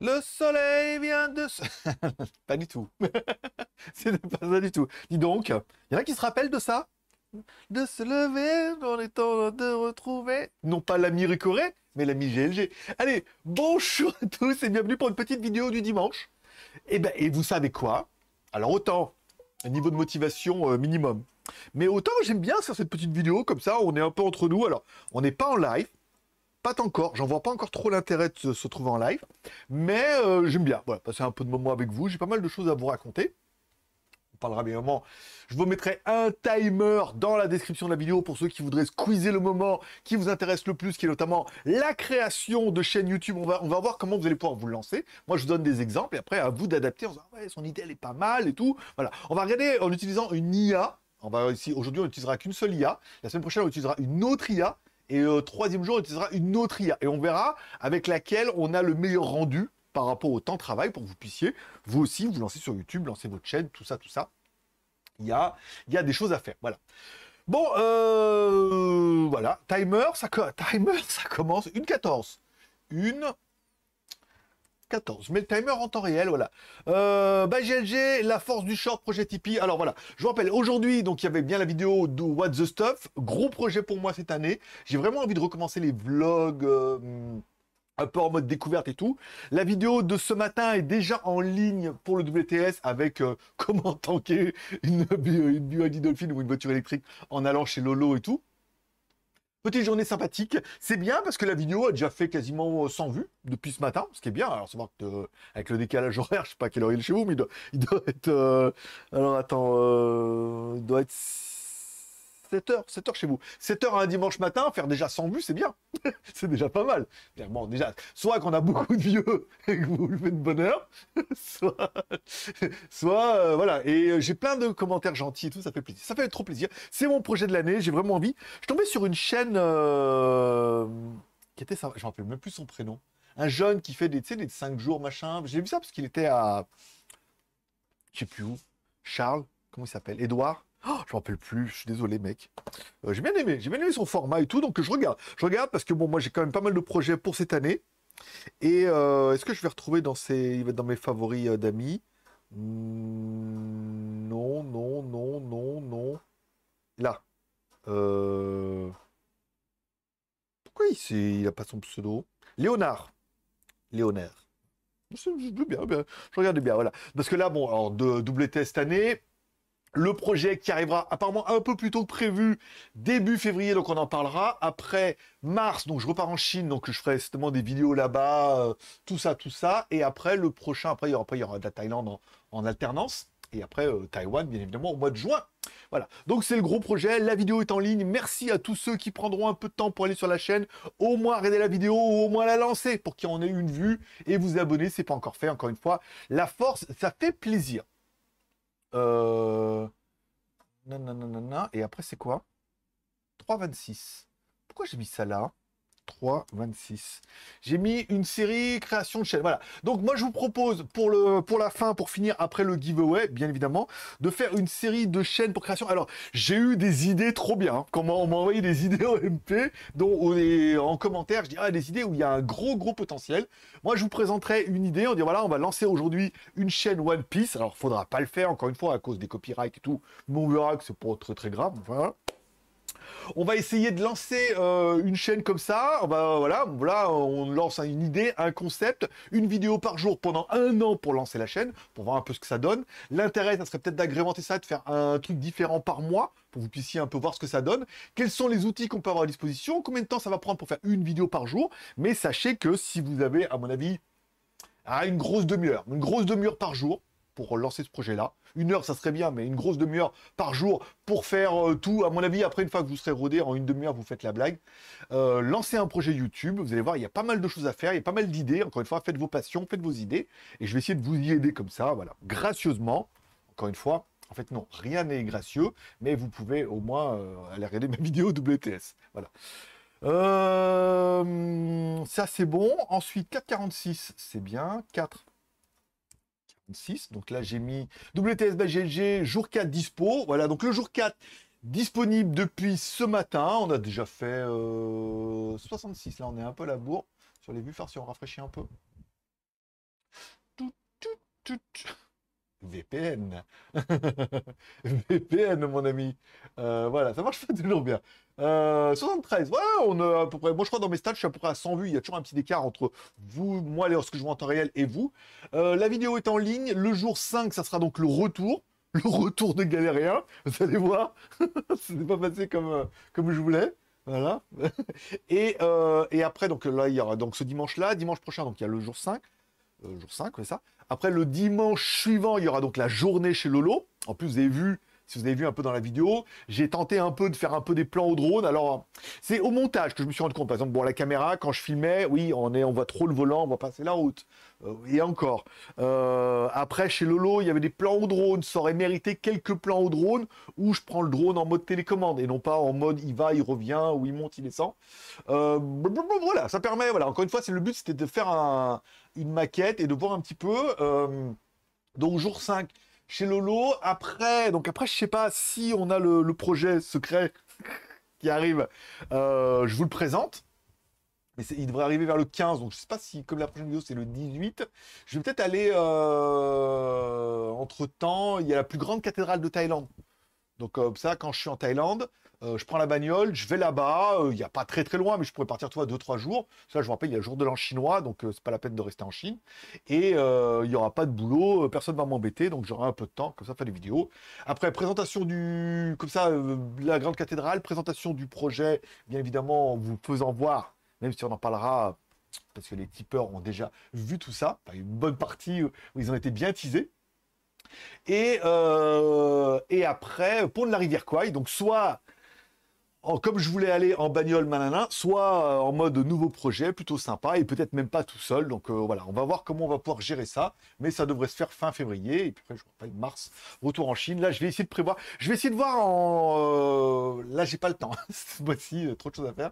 Le soleil vient de se... pas du tout. C'est pas ça du tout. Dis donc, il y en a qui se rappellent de ça De se lever en étant de retrouver... Non pas l'ami Ricoré, mais l'ami GLG. Allez, bonjour à tous et bienvenue pour une petite vidéo du dimanche. Et, eh ben, et vous savez quoi Alors autant, un niveau de motivation euh, minimum. Mais autant j'aime bien faire cette petite vidéo comme ça, on est un peu entre nous. Alors, on n'est pas en live, pas encore, j'en vois pas encore trop l'intérêt de se trouver en live, mais euh, j'aime bien. Voilà, passer un peu de moments avec vous, j'ai pas mal de choses à vous raconter. On parlera bien Je vous mettrai un timer dans la description de la vidéo pour ceux qui voudraient squeezer le moment qui vous intéresse le plus, qui est notamment la création de chaîne YouTube. On va, on va voir comment vous allez pouvoir vous lancer. Moi, je vous donne des exemples et après, à vous d'adapter en disant, ah son idée, elle est pas mal et tout. Voilà. On va regarder en utilisant une IA. On va ici, aujourd'hui, on utilisera qu'une seule IA. La semaine prochaine, on utilisera une autre IA. Et au euh, troisième jour, on utilisera une autre IA. Et on verra avec laquelle on a le meilleur rendu par rapport au temps de travail pour que vous puissiez, vous aussi, vous lancer sur YouTube, lancer votre chaîne, tout ça, tout ça. Il y a, il y des choses à faire. Voilà. Bon, euh, voilà. Timer ça, timer, ça commence. Une 14. Une 14. Mais le timer en temps réel, voilà. bah, la force du short, projet Tipeee. Alors voilà, je vous rappelle, aujourd'hui, donc il y avait bien la vidéo de What the Stuff. Gros projet pour moi cette année. J'ai vraiment envie de recommencer les vlogs. Euh, un peu en mode découverte et tout. La vidéo de ce matin est déjà en ligne pour le WTS avec euh, comment tanker une, une ou une voiture électrique en allant chez Lolo et tout. Petite journée sympathique. C'est bien parce que la vidéo a déjà fait quasiment 100 euh, vues depuis ce matin, ce qui est bien. Alors, c'est que euh, avec le décalage horaire, je sais pas quelle heure il est chez vous, mais il doit, être. alors, attends, il doit être euh, 7 heures, 7 heures chez vous. 7 heures un dimanche matin, faire déjà 100 vues, c'est bien. c'est déjà pas mal. Bon, déjà, soit qu'on a beaucoup de vieux et que vous levez de bonheur soit, soit euh, voilà. Et euh, j'ai plein de commentaires gentils et tout, ça fait plaisir. Ça fait trop plaisir. C'est mon projet de l'année, j'ai vraiment envie. Je tombais sur une chaîne euh, qui était ça, je me rappelle même plus son prénom. Un jeune qui fait des, des 5 jours, machin. J'ai vu ça parce qu'il était à. Je sais plus où. Charles, comment il s'appelle Édouard. Oh, je m'en rappelle plus, je suis désolé, mec. Euh, j'ai bien aimé, j'ai bien aimé son format et tout, donc je regarde. Je regarde parce que bon, moi j'ai quand même pas mal de projets pour cette année. Et euh, est-ce que je vais retrouver dans, être dans mes favoris euh, d'amis hmm, Non, non, non, non, non. Là. Euh... Pourquoi il n'a pas son pseudo Léonard. Léonard. Je, bien, bien, je regarde bien, voilà. Parce que là, bon, alors, de double test année, le projet qui arrivera apparemment un peu plus tôt que prévu, début février, donc on en parlera. Après mars, donc je repars en Chine, donc je ferai justement des vidéos là-bas, euh, tout ça, tout ça. Et après, le prochain, après, il y aura, de la Thaïlande en, alternance. Et après, euh, Taïwan, bien évidemment, au mois de juin. Voilà, donc c'est le gros projet, la vidéo est en ligne, merci à tous ceux qui prendront un peu de temps pour aller sur la chaîne, au moins regarder la vidéo, ou au moins la lancer, pour qu'il en ait une vue, et vous abonner, c'est pas encore fait, encore une fois, la force, ça fait plaisir. Euh... non et après, c'est quoi 3,26. Pourquoi j'ai mis ça là 3, 26. J'ai mis une série création de chaîne. Voilà. Donc moi je vous propose pour le pour la fin, pour finir après le giveaway, bien évidemment, de faire une série de chaînes pour création. Alors j'ai eu des idées trop bien. Comment hein. on m'a envoyé des idées au MP, dont on est en commentaire, je dis ah des idées où il y a un gros gros potentiel. Moi je vous présenterai une idée. On dit voilà on va lancer aujourd'hui une chaîne One Piece. Alors faudra pas le faire encore une fois à cause des copyrights et tout. Mon on verra que c'est pas très très grave. Voilà. On va essayer de lancer euh, une chaîne comme ça. va voilà, voilà, on lance une idée, un concept, une vidéo par jour pendant un an pour lancer la chaîne, pour voir un peu ce que ça donne. L'intérêt, ça serait peut-être d'agrémenter ça, de faire un truc différent par mois, pour que vous puissiez un peu voir ce que ça donne. Quels sont les outils qu'on peut avoir à disposition Combien de temps ça va prendre pour faire une vidéo par jour Mais sachez que si vous avez, à mon avis, ah, une grosse demi-heure, une grosse demi-heure par jour, pour lancer ce projet-là. Une heure, ça serait bien, mais une grosse demi-heure par jour pour faire euh, tout. À mon avis, après, une fois que vous serez rodé, en une demi-heure, vous faites la blague. Euh, lancez un projet YouTube. Vous allez voir, il y a pas mal de choses à faire, il y a pas mal d'idées. Encore une fois, faites vos passions, faites vos idées. Et je vais essayer de vous y aider comme ça, voilà, gracieusement. Encore une fois, en fait, non, rien n'est gracieux, mais vous pouvez au moins euh, aller regarder ma vidéo WTS. Voilà. ça, c'est bon. Ensuite, 4,46, c'est bien. 4. Donc là, j'ai mis WTS jour 4 dispo. Voilà, donc le jour 4 disponible depuis ce matin. On a déjà fait 66. Euh, là, on est un peu à la bourre sur les vues farci si on rafraîchit un peu. VPN. VPN, mon ami. Euh, voilà, ça marche pas toujours bien. 73, euh, ouais, on a à peu près. Moi, je crois dans mes stats, je suis à peu près à 100 vues. Il y a toujours un petit écart entre vous, moi, lorsque je vois en temps réel et vous. Euh, la vidéo est en ligne. Le jour 5, ça sera donc le retour. Le retour de Galériens, Vous allez voir. Ce n'est pas passé comme, euh, comme je voulais. Voilà. et, et, après, donc là, il y aura donc ce dimanche-là, dimanche prochain, donc il y a le jour 5. jour 5, et ça. Après, le dimanche suivant, il y aura donc la journée chez Lolo. En plus, vous avez vu, si vous avez vu un peu dans la vidéo, j'ai tenté un peu de faire un peu des plans au drone. Alors, c'est au montage que je me suis rendu compte. Par exemple, bon, la caméra, quand je filmais, oui, on, est, on voit trop le volant, on voit passer la route. Euh, et encore. Euh, après, chez Lolo, il y avait des plans au drone. Ça aurait mérité quelques plans au drone où je prends le drone en mode télécommande et non pas en mode il va, il revient, ou il monte, il descend. Euh, voilà, ça permet. Voilà, encore une fois, c'est le but, c'était de faire une maquette et de voir un petit peu. donc, jour 5, chez Lolo. Après, donc après, je sais pas si on a le, projet secret qui arrive. Euh, je vous le présente. Mais il devrait arriver vers le 15, donc je sais pas si, comme la prochaine vidéo, c'est le 18. Je vais peut-être aller... Euh, entre-temps, il y a la plus grande cathédrale de Thaïlande donc comme euh, ça, quand je suis en Thaïlande, euh, je prends la bagnole, je vais là-bas, euh, il n'y a pas très très loin, mais je pourrais partir, toi, 2-3 jours. Ça, je me rappelle, il y a le jour de l'an chinois, donc c'est pas la peine de rester en Chine. Et il n'y aura pas de boulot, personne ne va m'embêter, donc j'aurai un peu de temps, comme ça, faire des vidéos. Après, présentation du... Comme ça, la grande cathédrale, présentation du projet, bien évidemment, vous faisant voir, même si on en parlera parce que les tipeurs ont déjà vu tout ça, une bonne partie où ils ont été bien teasés. Et, euh, et après, pour de la rivière Kouai, donc soit comme je voulais aller en bagnole, manana, soit euh, en mode nouveau projet, plutôt sympa, et peut-être même pas tout seul. Donc euh, voilà, on va voir comment on va pouvoir gérer ça, mais ça devrait se faire fin février, et puis après, je pas, mars, retour en Chine. Là, je vais essayer de prévoir, je vais essayer de voir en... là, j'ai pas le temps, cette mois-ci, trop de choses à faire.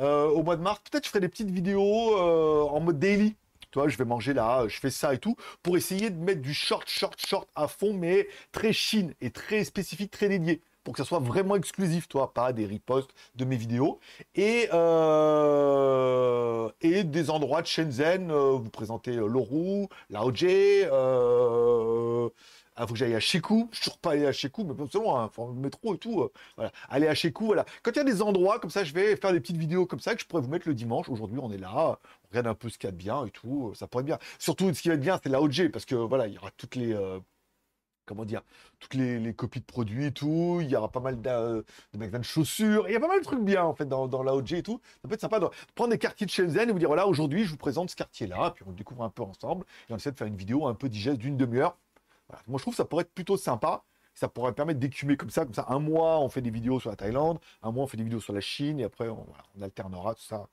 au mois de mars, peut-être je ferai des petites vidéos en mode daily, toi, je vais manger là, euh, je fais ça et tout, pour essayer de mettre du short, short, short à fond, mais très chine et très spécifique, très dédié pour que ça soit vraiment exclusif, toi, pas des ripostes de mes vidéos. Et, euh, et des endroits de Shenzhen, euh, vous présentez Lourou, Lorou, Lao euh... Ah, faut que j'aille à coup, Je suis pas allé à coup mais bon, c'est hein, métro et tout. Euh, voilà. Aller à coup voilà. Quand il y a des endroits comme ça, je vais faire des petites vidéos comme ça que je pourrais vous mettre le dimanche. Aujourd'hui, on est là. On regarde un peu ce qu'il y a de bien et tout. Euh, ça pourrait être bien. Surtout, ce qui va être bien, c'est la parce que voilà, il y aura toutes les. Euh, comment dire, toutes les, copies de produits et tout, il y aura pas mal de, magasins de chaussures, il y a pas mal de trucs bien en fait dans, dans la OG et tout, ça peut être sympa de prendre des quartiers de Shenzhen et vous dire voilà aujourd'hui je vous présente ce quartier là, puis on découvre un peu ensemble, et on essaie de faire une vidéo un peu digeste d'une demi-heure, moi, je trouve que ça pourrait être plutôt sympa. Ça pourrait permettre d'écumer comme ça, comme ça. Un mois, on fait des vidéos sur la Thaïlande, un mois, on fait des vidéos sur la Chine, et après, on, alternera tout ça.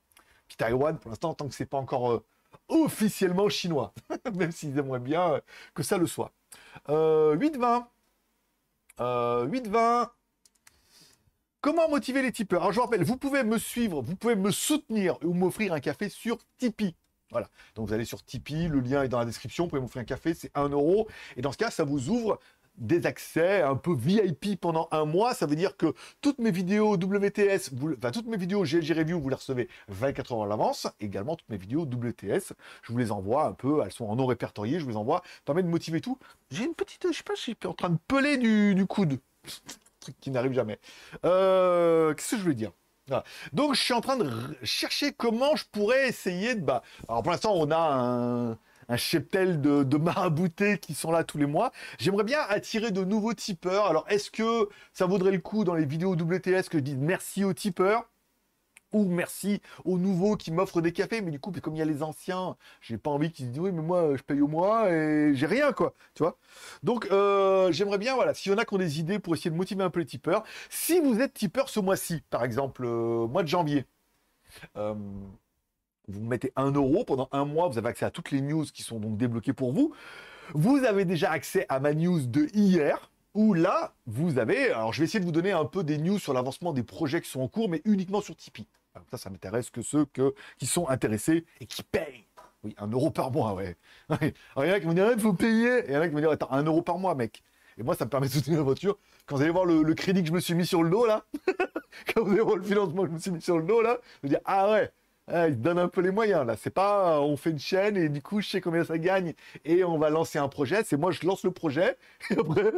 Puis Taïwan, pour l'instant, tant que c'est pas encore euh, officiellement chinois, même s'ils aimeraient bien euh, que ça le soit. Euh, 8-20. 8-20. Euh, Comment motiver les tipeurs Alors, je vous rappelle, vous pouvez me suivre, vous pouvez me soutenir ou m'offrir un café sur Tipeee. Voilà. Donc vous allez sur Tipeee, le lien est dans la description, vous pouvez m'offrir un café, c'est 1 euro. Et dans ce cas, ça vous ouvre des accès un peu VIP pendant un mois. Ça veut dire que toutes mes vidéos WTS, toutes mes vidéos GLG Review, vous les recevez 24 heures à l'avance. Également, toutes mes vidéos WTS, je vous les envoie un peu, elles sont en non répertoriées, je vous envoie. Ça permet de motiver tout. J'ai une petite, je sais pas, je suis en train de peler du, coude. Truc qui n'arrive jamais. Euh, qu'est-ce que je voulais dire ah. Donc je suis en train de chercher comment je pourrais essayer de... Bah... Alors pour l'instant on a un, cheptel de, de maraboutés qui sont là tous les mois. J'aimerais bien attirer de nouveaux tipeurs. Alors est-ce que ça vaudrait le coup dans les vidéos WTS que je dise merci aux tipeurs ou merci aux nouveaux qui m'offrent des cafés. Mais du coup, comme il y a les anciens, j'ai pas envie qu'ils disent oui, mais moi, je paye au mois et j'ai rien, quoi. Tu vois Donc, euh, j'aimerais bien, voilà, s'il y en a qui ont des idées pour essayer de motiver un peu les tipeurs. Si vous êtes tipeur ce mois-ci, par exemple, euh, mois de janvier, euh, vous mettez un euro pendant un mois, vous avez accès à toutes les news qui sont donc débloquées pour vous. Vous avez déjà accès à ma news de hier, où là, vous avez, alors je vais essayer de vous donner un peu des news sur l'avancement des projets qui sont en cours, mais uniquement sur Tipeee. Ça, ça m'intéresse que ceux qui sont intéressés et qui payent. Oui, un euro par mois, ouais. Alors, il y en a qui vont dire, il faut payer. Et il y en a qui vont dire, attends, un euro par mois, mec. Et moi, ça me permet de soutenir la voiture. Quand vous allez voir le, crédit que je me suis mis sur le dos, là, quand vous allez voir le financement que je me suis mis sur le dos, là, Je vous dire, ah ouais, il donne un peu les moyens là. C'est pas euh, on fait une chaîne et du coup je sais combien ça gagne et on va lancer un projet. C'est moi je lance le projet et après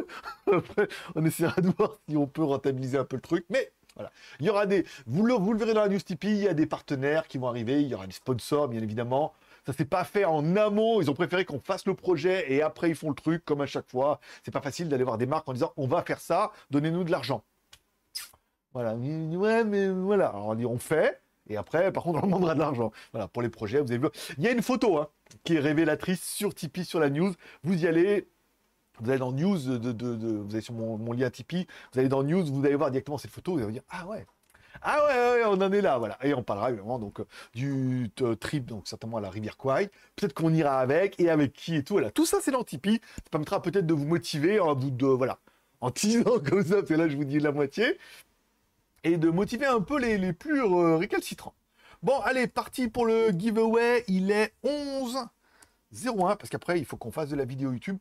on essaiera de voir si on peut rentabiliser un peu le truc. Mais voilà. Il y aura des. Vous le, verrez dans la news Tipeee, il y a des partenaires qui vont arriver, il y aura des sponsors, bien évidemment. Ça s'est pas fait en amont. Ils ont préféré qu'on fasse le projet et après ils font le truc, comme à chaque fois. C'est pas facile d'aller voir des marques en disant on va faire ça, donnez-nous de l'argent. Voilà. Ouais, mais voilà. Alors on dit on fait. Et après, par contre, on demandera de l'argent. Voilà, pour les projets, vous avez vu. Il y a une photo hein, qui est révélatrice sur Tipeee, sur la news. Vous y allez, vous allez dans News, de, vous allez sur mon, lien Tipeee, vous allez dans News, vous allez voir directement cette photo, vous allez dire Ah ouais Ah ouais, on en est là, voilà. Et on parlera évidemment donc, euh, du euh, trip, donc certainement à la rivière Kwai. Peut-être qu'on ira avec et avec qui et tout. Voilà. Tout ça, c'est dans Tipeee. Ça permettra peut-être de vous motiver en bout de. Voilà. En teasant comme ça, parce que là, je vous dis la moitié. Et de motiver un peu les, plus euh, récalcitrants. Bon, allez, parti pour le giveaway. Il est 11 01 parce qu'après, il faut qu'on fasse de la vidéo YouTube.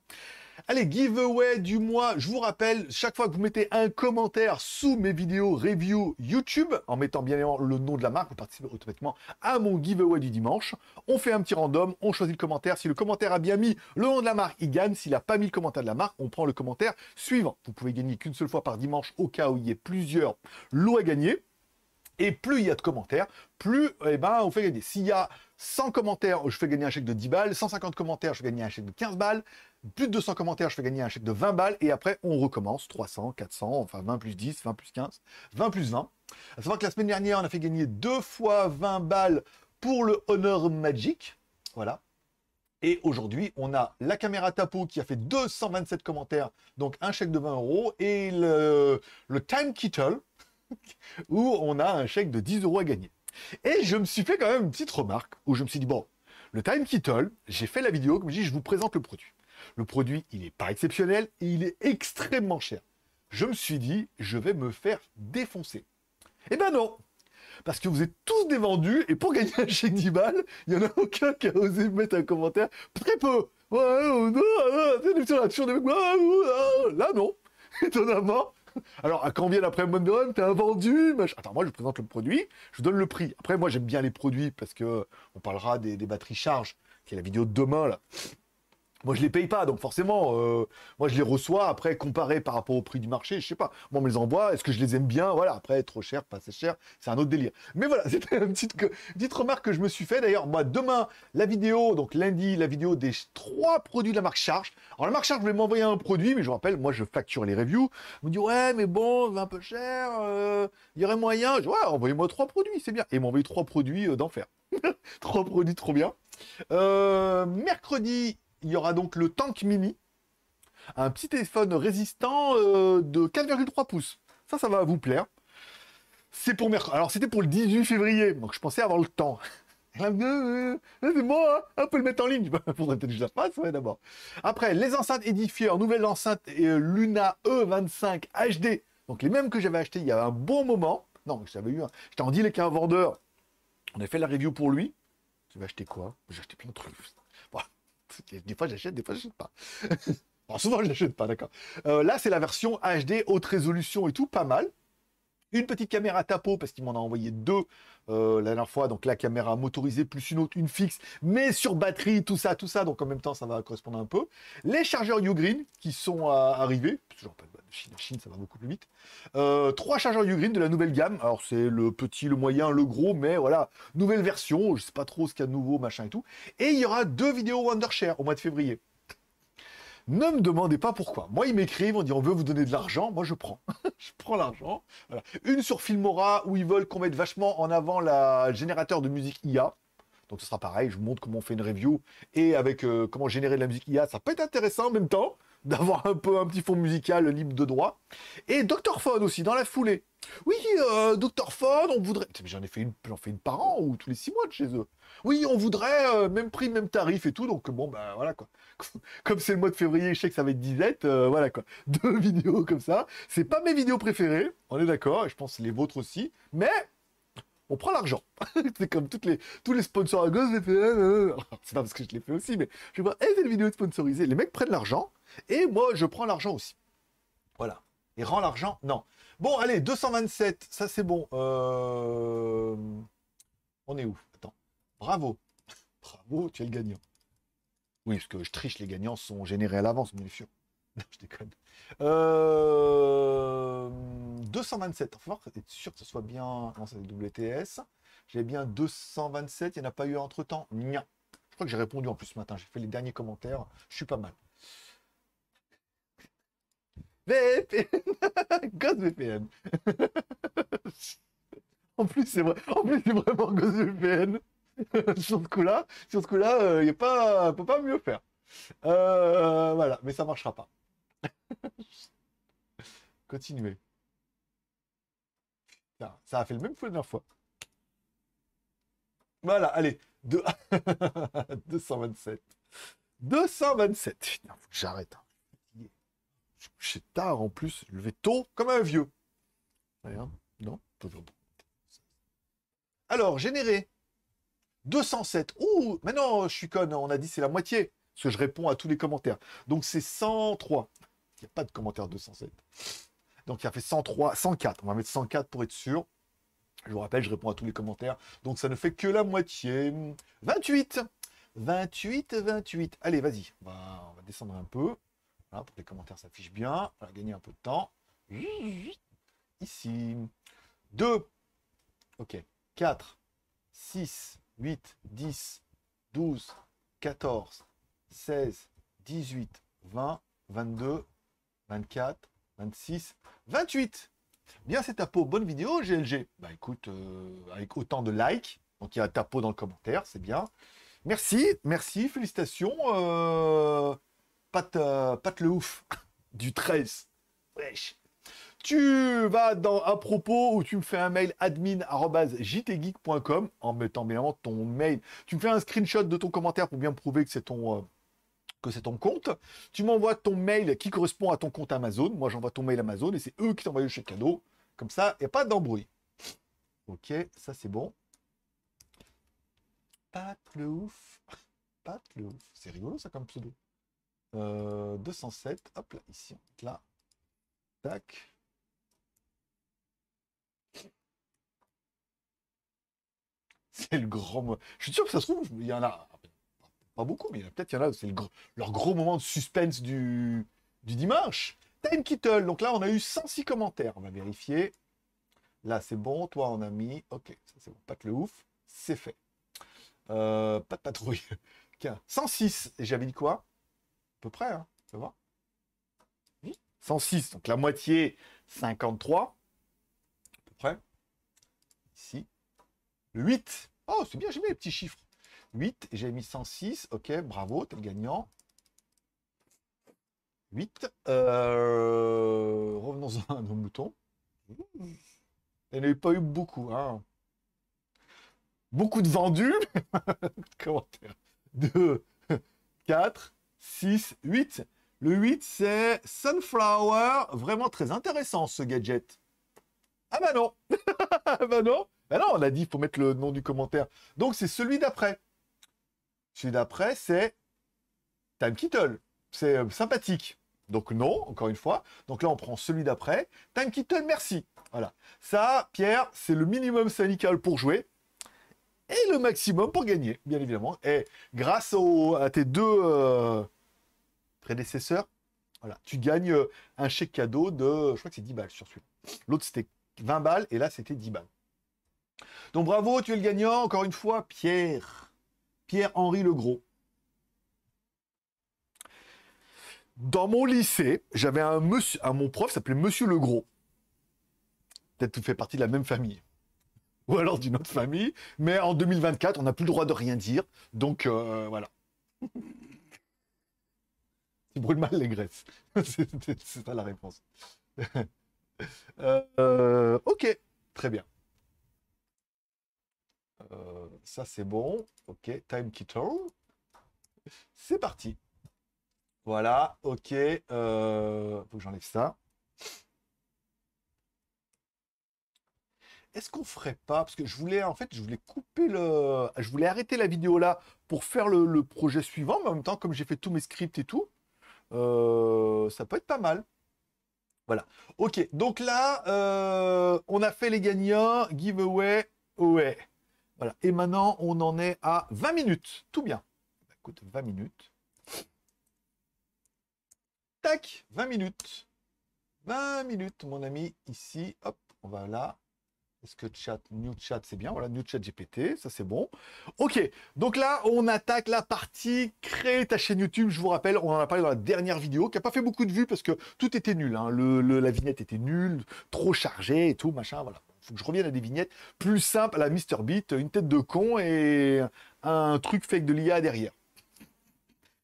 Allez, giveaway du mois. Je vous rappelle, chaque fois que vous mettez un commentaire sous mes vidéos review YouTube, en mettant bien évidemment le nom de la marque, vous participez automatiquement à mon giveaway du dimanche. On fait un petit random, on choisit le commentaire. Si le commentaire a bien mis le nom de la marque, il gagne. S'il n'a pas mis le commentaire de la marque, on prend le commentaire suivant. Vous pouvez gagner qu'une seule fois par dimanche au cas où il y ait plusieurs lots à gagner. Et plus il y a de commentaires, plus eh ben, on fait gagner. S'il y a 100 commentaires, je fais gagner un chèque de 10 balles. 150 commentaires, je fais gagner un chèque de 15 balles plus de 200 commentaires, je fais gagner un chèque de 20 balles, et après, on recommence, 300, 400, enfin 20 plus 10, 20 plus 15, 20 plus 20. À savoir que la semaine dernière, on a fait gagner deux fois 20 balles pour le Honor Magic, voilà. Et aujourd'hui, on a la caméra Tapo qui a fait 227 commentaires, donc un chèque de 20 euros, et le, Time Kittle, où on a un chèque de 10 euros à gagner. Et je me suis fait quand même une petite remarque, où je me suis dit, bon, le Time Kittle, j'ai fait la vidéo, comme je dis, je vous présente le produit. Le produit, il n'est pas exceptionnel et il est extrêmement cher. Je me suis dit, je vais me faire défoncer. Eh ben non parce que vous êtes tous des vendus, et pour gagner un chèque 10 balles, il n'y en a aucun qui a osé mettre un commentaire très peu. Là, non, étonnamment. Alors, à quand vient après tu t'es un vendu Attends, moi, je présente le produit, je vous donne le prix. Après, moi, j'aime bien les produits parce que on parlera des, des batteries charge, qui est la vidéo de demain, là. Moi, je les paye pas, donc forcément, euh, moi, je les reçois. Après, comparé par rapport au prix du marché, je sais pas. Moi, on me les envoie. Est-ce que je les aime bien Voilà. Après, trop cher, pas assez cher, c'est un autre délire. Mais voilà, c'était une petite, petite remarque que je me suis fait. D'ailleurs, moi, demain, la vidéo, donc lundi, la vidéo des trois produits de la marque Charge. Alors, la marque Charge, je vais m'envoyer un produit, mais je vous rappelle, moi, je facture les reviews. On me dit, ouais, mais bon, un peu cher, euh, il y aurait moyen. Je vois ouais, envoyez-moi trois produits, c'est bien. Et m'envoyer trois produits euh, d'enfer. trois produits, trop bien. mercredi, il y aura donc le Tank Mini, un petit téléphone résistant euh, de 4,3 pouces. Ça, ça va vous plaire. C'est pour mercredi. Alors, c'était pour le 18 février, donc je pensais avoir le temps. Euh, euh, moi, hein, on peut le mettre en ligne. Il faudrait peut d'abord. Après, les enceintes édifiées en nouvelle enceinte et, Luna E25 HD. Donc, les mêmes que j'avais acheté il y a un bon moment. Non, j'avais eu un. J'étais en deal avec un vendeur. On a fait la review pour lui. Tu vas acheter quoi J'ai acheté plein de trucs. Des fois, j'achète, des fois, j'achète pas. souvent, je n'achète pas, d'accord. Euh, là, c'est la version HD, haute résolution et tout, pas mal une petite caméra tapo parce qu'il m'en a envoyé deux euh, la dernière fois. Donc la caméra motorisée plus une autre, une fixe, mais sur batterie, tout ça, tout ça. Donc en même temps, ça va correspondre un peu. Les chargeurs Ugreen qui sont euh, arrivés. Toujours pas de Chine, Chine, ça va beaucoup plus vite. Euh, trois chargeurs Ugreen de la nouvelle gamme. Alors c'est le petit, le moyen, le gros, mais voilà, nouvelle version. Je sais pas trop ce qu'il y a de nouveau, machin et tout. Et il y aura deux vidéos Wondershare au mois de février. Ne me demandez pas pourquoi. Moi, ils m'écrivent, on dit on veut vous donner de l'argent. Moi, je prends. je prends l'argent. Une sur Filmora où ils veulent qu'on mette vachement en avant la générateur de musique IA. Donc ce sera pareil, je vous montre comment on fait une review et avec euh, comment générer de la musique IA, ça peut être intéressant en même temps. d'avoir un peu un petit fond musical libre de droit. Et Dr. Phone aussi, dans la foulée. Oui, euh, Dr. Phone, on voudrait... J'en ai fait une, j'en fais une par an ou tous les six mois de chez eux. Oui, on voudrait euh, même prix, même tarif et tout. Donc bon, ben voilà quoi. Comme c'est le mois de février, je sais que ça va être disette. Euh, voilà quoi. Deux vidéos comme ça. C'est pas mes vidéos préférées, on est d'accord, je pense les vôtres aussi. Mais on prend l'argent. c'est comme toutes les, tous les sponsors à ah, gauche, euh, c'est pas parce que je l'ai fait aussi, mais je vois, hey, eh, c'est une vidéo sponsorisée. Les mecs prennent l'argent, et moi, je prends l'argent aussi. Voilà. Et rend l'argent Non. Bon, allez, 227, ça c'est bon. Euh, on est où Attends. Bravo. Bravo, tu es le gagnant. Oui, parce que je triche, les gagnants sont générés à l'avance, bien sûr. Non, je déconne. 227, euh, il faut être sûr que ce soit bien... Non, c'est WTS. J'ai bien 227, il n'y en a pas eu entre-temps. Je crois que j'ai répondu en plus ce matin, j'ai fait les derniers commentaires. Je suis pas mal. VPN Ghost VPN En plus, c'est vrai. En plus, c'est vraiment Ghost VPN Sur ce coup-là, sur ce coup-là, euh, a pas, peut pas mieux faire. Euh, voilà, mais ça marchera pas. Continuez. Ça, a fait le même la fois. Voilà, allez, 227. 227, faut que j'arrête. Hein. C'est tard en plus, Je vais tôt comme un vieux. Rien, non, toujours. Alors, générer. 207. Ouh, mais non, je suis con, on a dit c'est la moitié. Parce que je réponds à tous les commentaires. Donc c'est 103. Il n'y a pas de commentaire 207. Donc il a fait 103, 104. On va mettre 104 pour être sûr. Je vous rappelle, je réponds à tous les commentaires. Donc ça ne fait que la moitié. 28. 28, 28. Allez, vas-y. on va descendre un peu pour que les commentaires s'affichent bien. On va gagner un peu de temps. Ici. 2. Ok. 4, 6, 8, 10, 12, 14, 16, 18, 20, 22, 24, 26, 28. Bien, c'est peau. Bonne vidéo, GLG. Bah écoute, euh, avec autant de likes. Donc il y a peau dans le commentaire, c'est bien. Merci, merci, félicitations. Euh, Pat, le ouf du 13. Tu vas dans un propos où tu me fais un mail admin.jtgeek.com en mettant bien avant ton mail. Tu me fais un screenshot de ton commentaire pour bien prouver que c'est ton. Euh, que c'est ton compte, tu m'envoies ton mail qui correspond à ton compte Amazon. Moi, j'envoie ton mail Amazon et c'est eux qui t'envoient le chèque cadeau. Comme ça, il n'y a pas d'embrouille. Ok, ça c'est bon. Pat le ouf. Pat le ouf. C'est rigolo ça comme pseudo. 207, euh, hop là, ici, on là. Tac. C'est le grand moment. Je suis sûr que ça se trouve, il y en a pas beaucoup, mais peut-être il y en a, c'est le leur gros moment de suspense du, du dimanche. Time Kittle, donc là on a eu 106 commentaires, on va vérifier. Là c'est bon, toi on a mis, ok, ça c'est bon, pas que le ouf, c'est fait. Euh, pas de patrouille. 106, et j'avais dit quoi près, 106, hein, donc la moitié, 53, à peu près. Ici, 8. Oh, c'est bien, j'ai mis les petits chiffres. 8, j'ai mis 106, ok, bravo, t'es gagnant. 8. Euh, revenons à nos moutons. Elle n'y pas eu beaucoup. Hein. Beaucoup de vendus. Commentaire. 2, 4, 6, 8. Le 8, c'est Sunflower. Vraiment très intéressant, ce gadget. Ah bah non ah Bah non Bah non, on a dit, il faut mettre le nom du commentaire. Donc, c'est celui d'après. Celui d'après, c'est Time Kittle. C'est euh, sympathique. Donc non, encore une fois. Donc là, on prend celui d'après. Time Kittle, merci. Voilà. Ça, Pierre, c'est le minimum syndical pour jouer et le maximum pour gagner, bien évidemment. Et grâce à tes deux euh, prédécesseurs, voilà, tu gagnes euh, un chèque cadeau de, je crois que c'est 10 balles sur celui-là. L'autre, c'était 20 balles, et là, c'était 10 balles. Donc bravo, tu es le gagnant, encore une fois, Pierre. Pierre-Henri Legros. Dans mon lycée, j'avais un monsieur, mon prof s'appelait Monsieur Legros. Peut-être que tu fais partie de la même famille. ou alors d'une autre famille. Mais en 2024, on n'a plus le droit de rien dire. Donc euh, voilà. tu brûles mal les graisses. c'est pas la réponse. Euh, ok, très bien. Euh, ça c'est bon. Ok, time qui C'est parti. Voilà, ok. Il faut que j'enlève ça. est-ce qu'on ferait pas Parce que je voulais, en fait, je voulais couper le. Je voulais arrêter la vidéo là pour faire le, projet suivant, mais en même temps, comme j'ai fait tous mes scripts et tout, euh, ça peut être pas mal. Voilà. Ok, donc là, euh, on a fait les gagnants, giveaway, ouais. Voilà. Et maintenant, on en est à 20 minutes. Tout bien. Écoute, 20 minutes. Tac, 20 minutes. 20 minutes, mon ami, ici. Hop, on va là. Est-ce que chat, new chat, c'est bien Voilà, new chat GPT, ça c'est bon. Ok, donc là, on attaque la partie créer ta chaîne YouTube. Je vous rappelle, on en a parlé dans la dernière vidéo, qui n'a pas fait beaucoup de vues parce que tout était nul. Hein. Le, la vignette était nulle, trop chargée et tout, machin, voilà. Faut que je revienne à des vignettes plus simples, à la Mister Beat, une tête de con et un truc fake de l'IA derrière.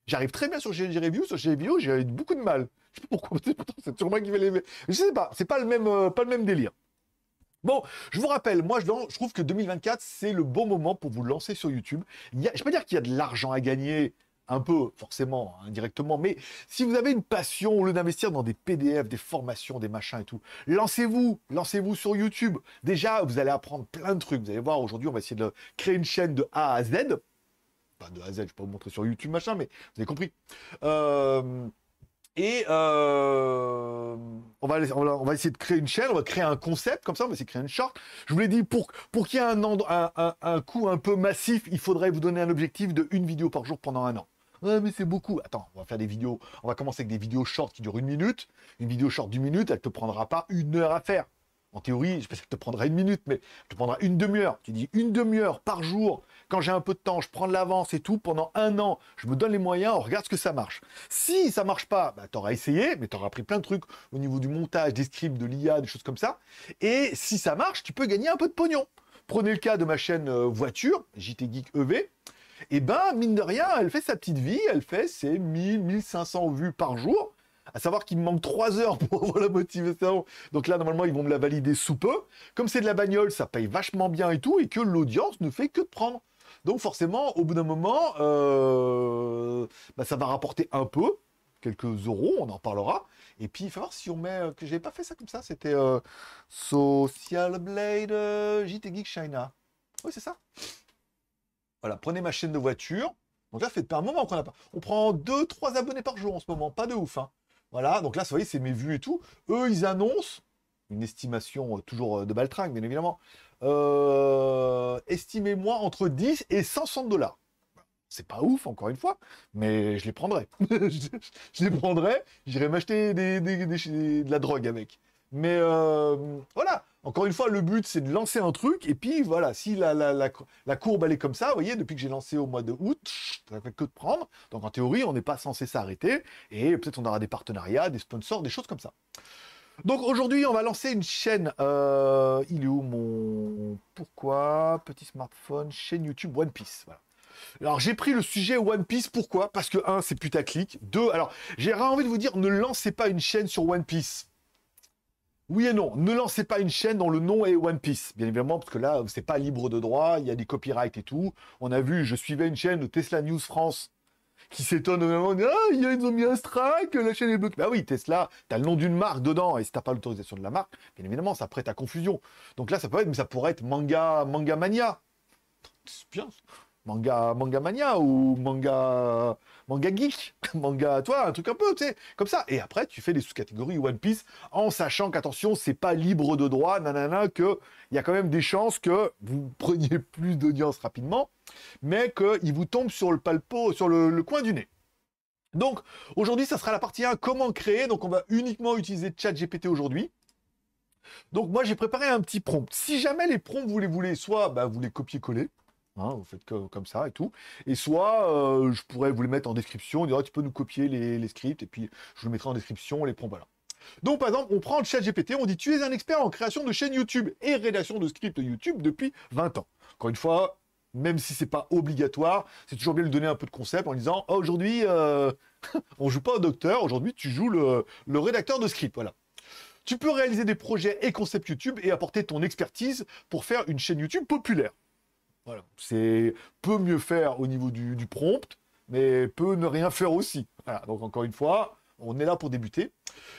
J'arrive très bien sur G-Review, sur g Bio, j'ai eu beaucoup de mal. Je sais pas pourquoi, c'est sûrement qui vais les... Je sais pas, c'est pas le même, euh, pas le même délire. Bon, je vous rappelle, moi je, trouve que 2024, c'est le bon moment pour vous lancer sur YouTube. je ne peux pas dire qu'il y a de l'argent à gagner, un peu forcément, hein, indirectement, mais si vous avez une passion, au lieu d'investir dans des PDF, des formations, des machins et tout, lancez-vous, lancez-vous sur YouTube. Déjà, vous allez apprendre plein de trucs. Vous allez voir, aujourd'hui, on va essayer de créer une chaîne de A à Z. Pas de A à Z, je ne vais pas vous montrer sur YouTube, machin, mais vous avez compris. Euh et euh, on, va, on, va, essayer de créer une chaîne, on va créer un concept comme ça, on va essayer de créer une short. Je vous l'ai dit, pour, qu'il y ait un, un, un, coût un peu massif, il faudrait vous donner un objectif de une vidéo par jour pendant un an. Ouais, mais c'est beaucoup. Attends, on va faire des vidéos. On va commencer avec des vidéos short qui durent une minute. Une vidéo short d'une minute, elle te prendra pas une heure à faire. En théorie, je sais pas te prendra une minute, mais elle te prendra une demi-heure. Tu dis une demi-heure par jour quand j'ai un peu de temps, je prends de l'avance et tout. Pendant un an, je me donne les moyens, on regarde ce que ça marche. Si ça marche pas, bah, tu auras essayé, mais tu auras appris plein de trucs au niveau du montage, des scripts, de l'IA, des choses comme ça. Et si ça marche, tu peux gagner un peu de pognon. Prenez le cas de ma chaîne euh, voiture, JT Geek EV. Et eh ben, mine de rien, elle fait sa petite vie, elle fait ses 1000, 1500 vues par jour. À savoir qu'il me manque 3 heures pour avoir la motivation. Donc là, normalement, ils vont me la valider sous peu. Comme c'est de la bagnole, ça paye vachement bien et tout, et que l'audience ne fait que de prendre. Donc forcément, au bout d'un moment, euh, bah, ça va rapporter un peu, quelques euros, on en parlera. Et puis, il faut voir si on met, que j'ai pas fait ça comme ça, c'était euh, Social Blade euh, JT Geek China. Oui, c'est ça. Voilà, prenez ma chaîne de voiture. Donc là, fait un moment qu'on a pas. On prend 2-3 abonnés par jour en ce moment, pas de ouf. Hein. Voilà, donc là, vous voyez, c'est mes vues et tout. Eux, ils annoncent une estimation toujours de baltringue, bien évidemment. Euh, estimez-moi entre 10 et 160 dollars. C'est pas ouf, encore une fois, mais je les prendrai. je les prendrai, j'irai m'acheter des, de la drogue avec. Mais euh, voilà, encore une fois, le but, c'est de lancer un truc. Et puis, voilà, si la, courbe, elle est comme ça, vous voyez, depuis que j'ai lancé au mois de août, ça fait que de prendre. Donc, en théorie, on n'est pas censé s'arrêter. Et peut-être on aura des partenariats, des sponsors, des choses comme ça. Donc aujourd'hui, on va lancer une chaîne. Euh, il est où mon. Pourquoi Petit smartphone, chaîne YouTube One Piece. Alors j'ai pris le sujet One Piece, pourquoi Parce que un c'est putaclic. 2, alors j'ai envie de vous dire, ne lancez pas une chaîne sur One Piece. Oui et non, ne lancez pas une chaîne dont le nom est One Piece, bien évidemment, parce que là, c'est pas libre de droit, il y a des copyrights et tout. On a vu, je suivais une chaîne de Tesla News France qui s'étonne au moment Ah, ils ont mis un strike, la chaîne est bloquée. Bah oui, Tesla, t'as le nom d'une marque dedans, et si t'as pas l'autorisation de la marque, bien évidemment, ça prête à confusion. Donc là, ça peut être, mais ça pourrait être manga, manga mania. bien. Manga, manga mania ou manga manga geek, manga, toi, un truc un peu, tu sais, comme ça. Et après, tu fais les sous-catégories One Piece en sachant qu'attention, c'est pas libre de droit, nanana, que il y a quand même des chances que vous preniez plus d'audience rapidement, mais qu'il vous tombe sur le palpo, sur le, coin du nez. Donc, aujourd'hui, ça sera la partie 1, comment créer. Donc, on va uniquement utiliser ChatGPT aujourd'hui. Donc, moi, j'ai préparé un petit prompt. Si jamais les prompts, vous les voulez, soit bah, vous les copiez-coller, Hein, vous faites comme ça et tout. Et soit euh, je pourrais vous les mettre en description, On dira tu peux nous copier les, scripts et puis je le mettrai en description, on les prend voilà Donc par exemple, on prend le chat GPT, on dit tu es un expert en création de chaînes YouTube et rédaction de scripts YouTube depuis 20 ans. Encore une fois, même si c'est pas obligatoire, c'est toujours bien de donner un peu de concept en disant oh, aujourd'hui on euh, on joue pas au docteur, aujourd'hui tu joues le, le rédacteur de script, voilà. Tu peux réaliser des projets et concepts YouTube et apporter ton expertise pour faire une chaîne YouTube populaire. Voilà. C'est Peu mieux faire au niveau du, prompt, mais peut ne rien faire aussi. Voilà. Donc encore une fois, on est là pour débuter.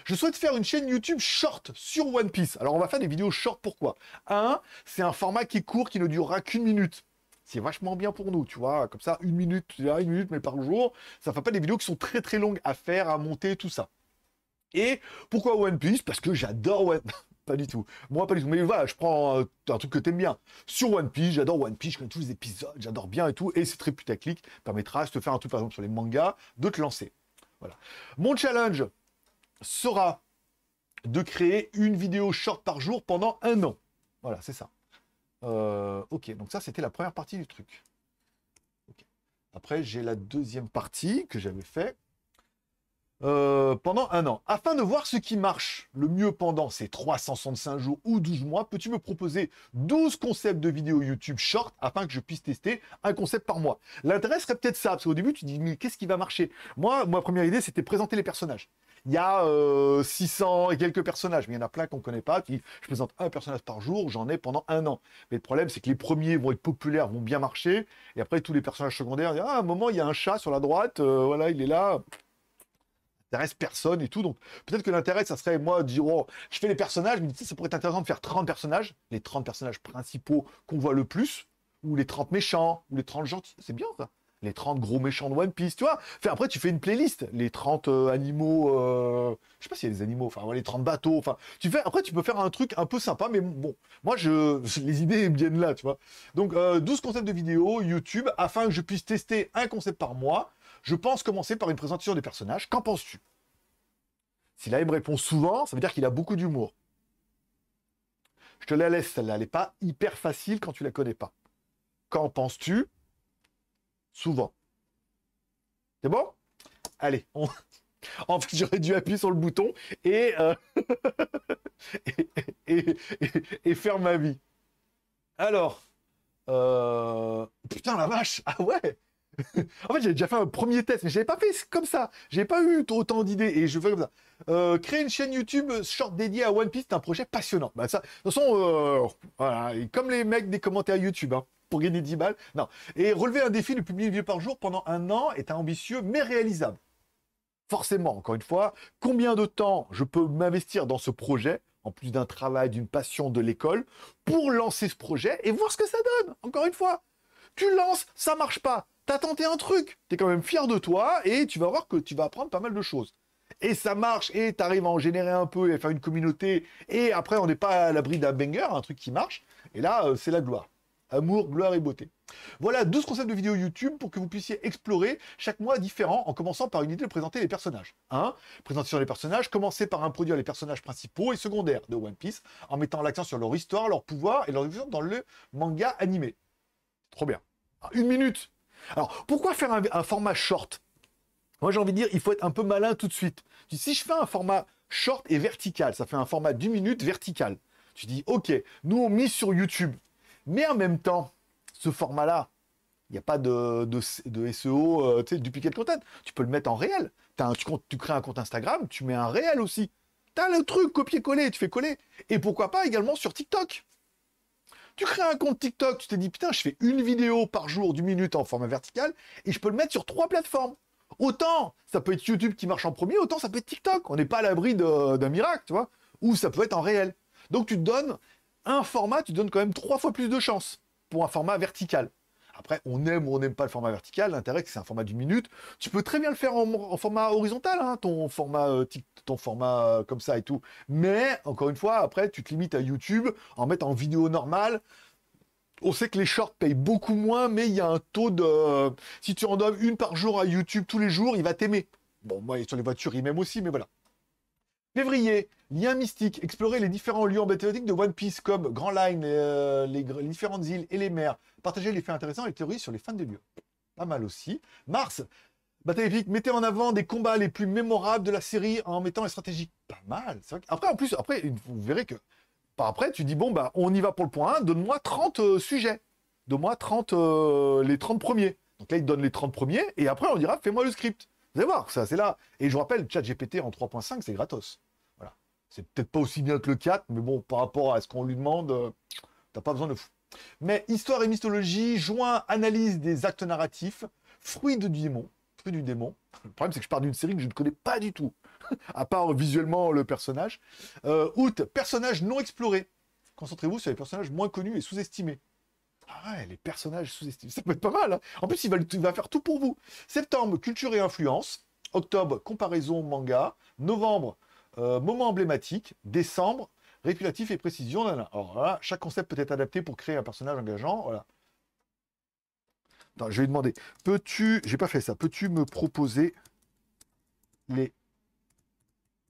Je souhaite faire une chaîne YouTube short sur One Piece. Alors on va faire des vidéos short pourquoi Un, c'est un format qui est court, qui ne durera qu'une minute. C'est vachement bien pour nous, tu vois, comme ça, une minute, une minute, mais par jour, ça ne fait pas des vidéos qui sont très très longues à faire, à monter, tout ça. Et pourquoi One Piece Parce que j'adore One... Pas du tout. Moi, pas du tout. Mais voilà, je prends euh, un, truc que t'aimes bien. Sur One Piece, j'adore One Piece, je tous les épisodes, j'adore bien et tout. Et c'est très putaclic. Permettra de te faire un truc, par exemple, sur les mangas, de te lancer. Voilà. Mon challenge sera de créer une vidéo short par jour pendant un an. Voilà, c'est ça. Euh, ok, donc ça, c'était la première partie du truc. Après, j'ai la deuxième partie que j'avais fait. Euh, pendant un an. Afin de voir ce qui marche le mieux pendant ces 365 jours ou 12 mois, peux-tu me proposer 12 concepts de vidéos YouTube short afin que je puisse tester un concept par mois L'intérêt serait peut-être ça, parce qu'au début, tu dis, mais qu'est-ce qui va marcher Moi, ma première idée, c'était présenter les personnages. Il y a 600 euh, et quelques personnages, mais il y en a plein qu'on ne connaît pas. Qui, je présente un personnage par jour, j'en ai pendant un an. Mais le problème, c'est que les premiers vont être populaires, vont bien marcher. Et après, tous les personnages secondaires, ah, à un moment, il y a un chat sur la droite, euh, voilà, il est là personne et tout. Donc peut-être que l'intérêt, ça serait moi dire, oh, je fais les personnages, mais tu sais, ça pourrait être intéressant de faire 30 personnages, les 30 personnages principaux qu'on voit le plus, ou les 30 méchants, ou les 30 gentils. C'est bien ça. Les 30 gros méchants de One Piece, tu vois. après, tu fais une playlist. Les 30 euh, animaux, euh, je sais pas s'il y a animaux, enfin, les 30 bateaux. Enfin, tu fais, après, tu peux faire un truc un peu sympa, mais bon, moi, je, les idées viennent là, tu vois. Donc, 12 euh, concepts de vidéos, YouTube, afin que je puisse tester un concept par mois. Je pense commencer par une présentation des personnages. Qu'en penses-tu Si là, il me répond souvent, ça veut dire qu'il a beaucoup d'humour. Je te la laisse, celle-là. Elle n'est pas hyper facile quand tu la connais pas. Qu'en penses-tu Souvent. C'est bon Allez, En fait, j'aurais dû appuyer sur le bouton et, euh, et, faire ma vie. Alors, euh, putain la vache, ah ouais, en fait, j'ai déjà fait un premier test, mais j'avais pas fait comme ça. J'ai pas eu autant d'idées et je fais comme ça. Euh, créer une chaîne YouTube short dédiée à One Piece, c'est un projet passionnant. Bah, ça, de toute façon, euh, comme les mecs des commentaires YouTube, hein, pour gagner 10 balles. Non. Et relever un défi de publier une vidéo par jour pendant un an est ambitieux, mais réalisable. Forcément, encore une fois, combien de temps je peux m'investir dans ce projet en plus d'un travail, d'une passion de l'école, pour lancer ce projet et voir ce que ça donne. Encore une fois, tu lances, ça marche pas t'as tenté un truc, t'es quand même fier de toi et tu vas voir que tu vas apprendre pas mal de choses. Et ça marche, et t'arrives à en générer un peu et à faire une communauté, et après on n'est pas à l'abri d'un banger, un truc qui marche, et là euh, c'est la gloire. Amour, gloire et beauté. Voilà 12 concepts de vidéos YouTube pour que vous puissiez explorer chaque mois différent en commençant par une idée de présenter les personnages. 1. Présentation des personnages, commencez par introduire les personnages principaux et secondaires de One Piece en mettant l'accent sur leur histoire, leur pouvoir et leur vision dans le manga animé. Trop bien. Ah, une minute alors, pourquoi faire un, format short Moi, j'ai envie de dire, il faut être un peu malin tout de suite. Si je fais un format short et vertical, ça fait un format 10 minutes vertical. Tu dis, ok, nous, on mise sur YouTube. Mais en même temps, ce format-là, il n'y a pas de, SEO, euh, tu sais, de content. Tu peux le mettre en réel. tu, crées un compte Instagram, tu mets un réel aussi. Tu as le truc copier-coller, tu fais coller. Et pourquoi pas également sur TikTok. Tu crées un compte TikTok, tu t'es dit, putain, je fais une vidéo par jour d'une minute en format vertical et je peux le mettre sur trois plateformes. Autant ça peut être YouTube qui marche en premier, autant ça peut être TikTok. On n'est pas à l'abri d'un miracle, tu vois. Ou ça peut être en réel. Donc tu te donnes un format, tu te donnes quand même trois fois plus de chances pour un format vertical. Après, on aime ou on n'aime pas le format vertical. L'intérêt, c'est un format d'une minute. Tu peux très bien le faire en, format horizontal, hein, ton format euh, ton format euh, comme ça et tout. Mais encore une fois, après, tu te limites à YouTube, en mettre en vidéo normale. On sait que les shorts payent beaucoup moins, mais il y a un taux de. Euh, si tu en donnes une par jour à YouTube tous les jours, il va t'aimer. Bon, moi, sur les voitures, il m'aime aussi, mais voilà. Février, lien mystique, explorer les différents lieux emblématiques de One Piece comme Grand Line, euh, les, différentes îles et les mers. Partager les faits intéressants et les théories sur les fins de lieux. Pas mal aussi. Mars, bataille épique, mettez en avant des combats les plus mémorables de la série en mettant les stratégies. Pas mal. Après, en plus, après, vous verrez que par après, tu dis bon, bah, on y va pour le point 1, donne-moi 30 euh, sujets. Donne-moi euh, les 30 premiers. Donc là, il donne les 30 premiers et après, on dira fais-moi le script. Vous allez voir, ça, c'est là. Et je vous rappelle, GPT en 3.5, c'est gratos. Voilà. C'est peut-être pas aussi bien que le 4, mais bon, par rapport à ce qu'on lui demande, euh, t'as pas besoin de fou. Mais histoire et mythologie, joint analyse des actes narratifs, fruit de démon, fruit du démon. Le problème, c'est que je pars d'une série que je ne connais pas du tout, à part visuellement le personnage. Euh, août, personnage non exploré. Concentrez-vous sur les personnages moins connus et sous-estimés. Ah ouais, les personnages sous-estimés, ça peut être pas mal. Hein. en plus, il va, faire tout pour vous. Septembre, culture et influence. Octobre, comparaison manga. Novembre, euh, moment emblématique. Décembre, réputatif et précision. Alors chaque concept peut être adapté pour créer un personnage engageant. Voilà. Attends, je vais lui demander. Peux-tu, j'ai pas fait ça, peux-tu me proposer les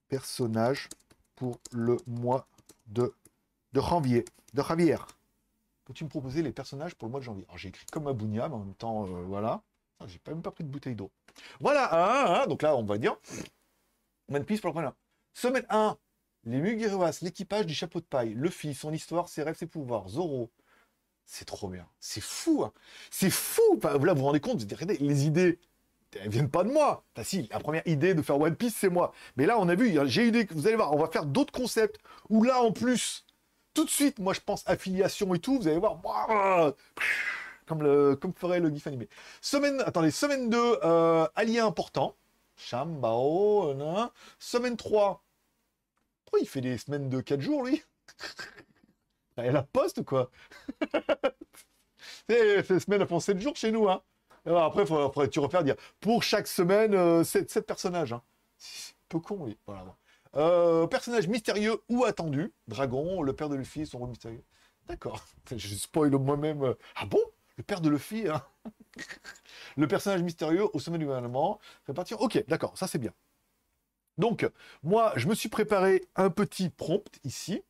personnages pour le mois de, de janvier, de Javier Peux-tu me proposer les personnages pour le mois de janvier Alors j'ai écrit comme Abounia, mais en même temps, euh, voilà. Ah, j'ai pas même pas pris de bouteille d'eau. Voilà, un ah, ah, donc là, on va dire One Piece pour le premier. Semaine 1, les mugueroas l'équipage du chapeau de paille, le Luffy, son histoire, ses rêves, ses pouvoirs, Zoro. C'est trop bien. C'est fou. Hein. C'est fou. Là, vous vous rendez compte, les idées, elles viennent pas de moi. Enfin, si, la première idée de faire One Piece, c'est moi. Mais là, on a vu, j'ai eu des... Vous allez voir, on va faire d'autres concepts où là, en plus, tout de suite, moi je pense affiliation et tout, vous allez voir, comme, le, comme ferait le GIF animé. Semaine, attendez, semaine 2, euh, allié important, chambao euh, semaine 3, pourquoi il fait des semaines de 4 jours lui Elle la poste quoi C'est semaine à fond 7 jours chez nous, hein alors après, faut, tu refaire dire pour chaque semaine 7, euh, personnages. Hein. C'est peu con, oui. Voilà. Euh, personnage mystérieux ou attendu. Dragon, le père de Luffy, son rôle mystérieux. D'accord. Je spoil moi-même. Euh, ah bon Le père de Luffy hein Le personnage mystérieux au sommet du gouvernement. partir Ok, d'accord, ça c'est bien. Donc, moi, je me suis préparé un petit prompt ici.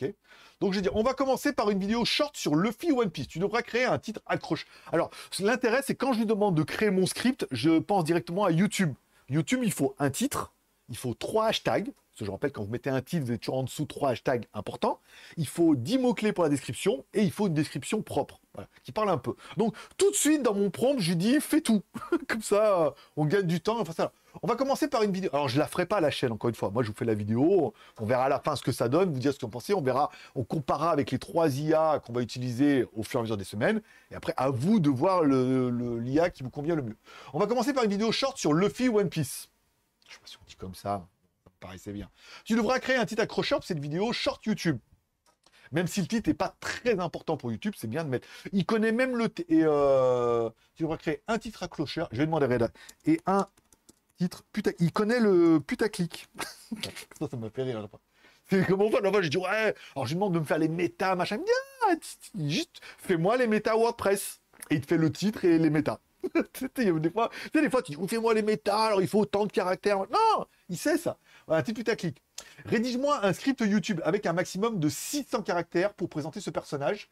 ok Donc, je vais dire, on va commencer par une vidéo short sur Luffy One Piece. Tu devras créer un titre accroche. Alors, l'intérêt, c'est quand je lui demande de créer mon script, je pense directement à YouTube. YouTube, il faut un titre, il faut trois hashtags. Parce je rappelle, quand vous mettez un titre, vous êtes toujours en dessous trois hashtags importants. Il faut 10 mots-clés pour la description et il faut une description propre, qui parle un peu. Donc, tout de suite, dans mon prompt, je dis fais tout. Comme ça, euh, on gagne du temps. Enfin, ça. On va commencer par une vidéo. Alors, je la ferai pas à la chaîne, encore une fois. Moi, je vous fais la vidéo. On verra à la fin ce que ça donne. Vous dire ce que vous pensez. On verra. On comparera avec les trois IA qu'on va utiliser au fur et à mesure des semaines. Et après, à vous de voir l'IA qui vous convient le mieux. On va commencer par une vidéo short sur Luffy One Piece. Je sais pas si on dit comme ça, ça paraissait bien. Tu devras créer un titre accrocheur pour cette vidéo short YouTube. Même si le titre n'est pas très important pour YouTube, c'est bien de mettre. Il connaît même le. Euh, tu devras créer un titre accrocheur. Je vais demander à Reda. Et un titre. Putain, il connaît le putaclic. ça, ça me fait rire. Hein, c'est comme on là je dis ouais. Alors, je lui demande de me faire les méta, machin. Il dit, ah, juste fais-moi les méta WordPress. Et il te fait le titre et les méta. Euh, des fois, des fois, tu dis, fais-moi les métas alors il faut autant de caractères. Non, il sait ça. Voilà, t'es putaclic. Rédige-moi un script YouTube avec un maximum de 600 caractères pour présenter ce personnage.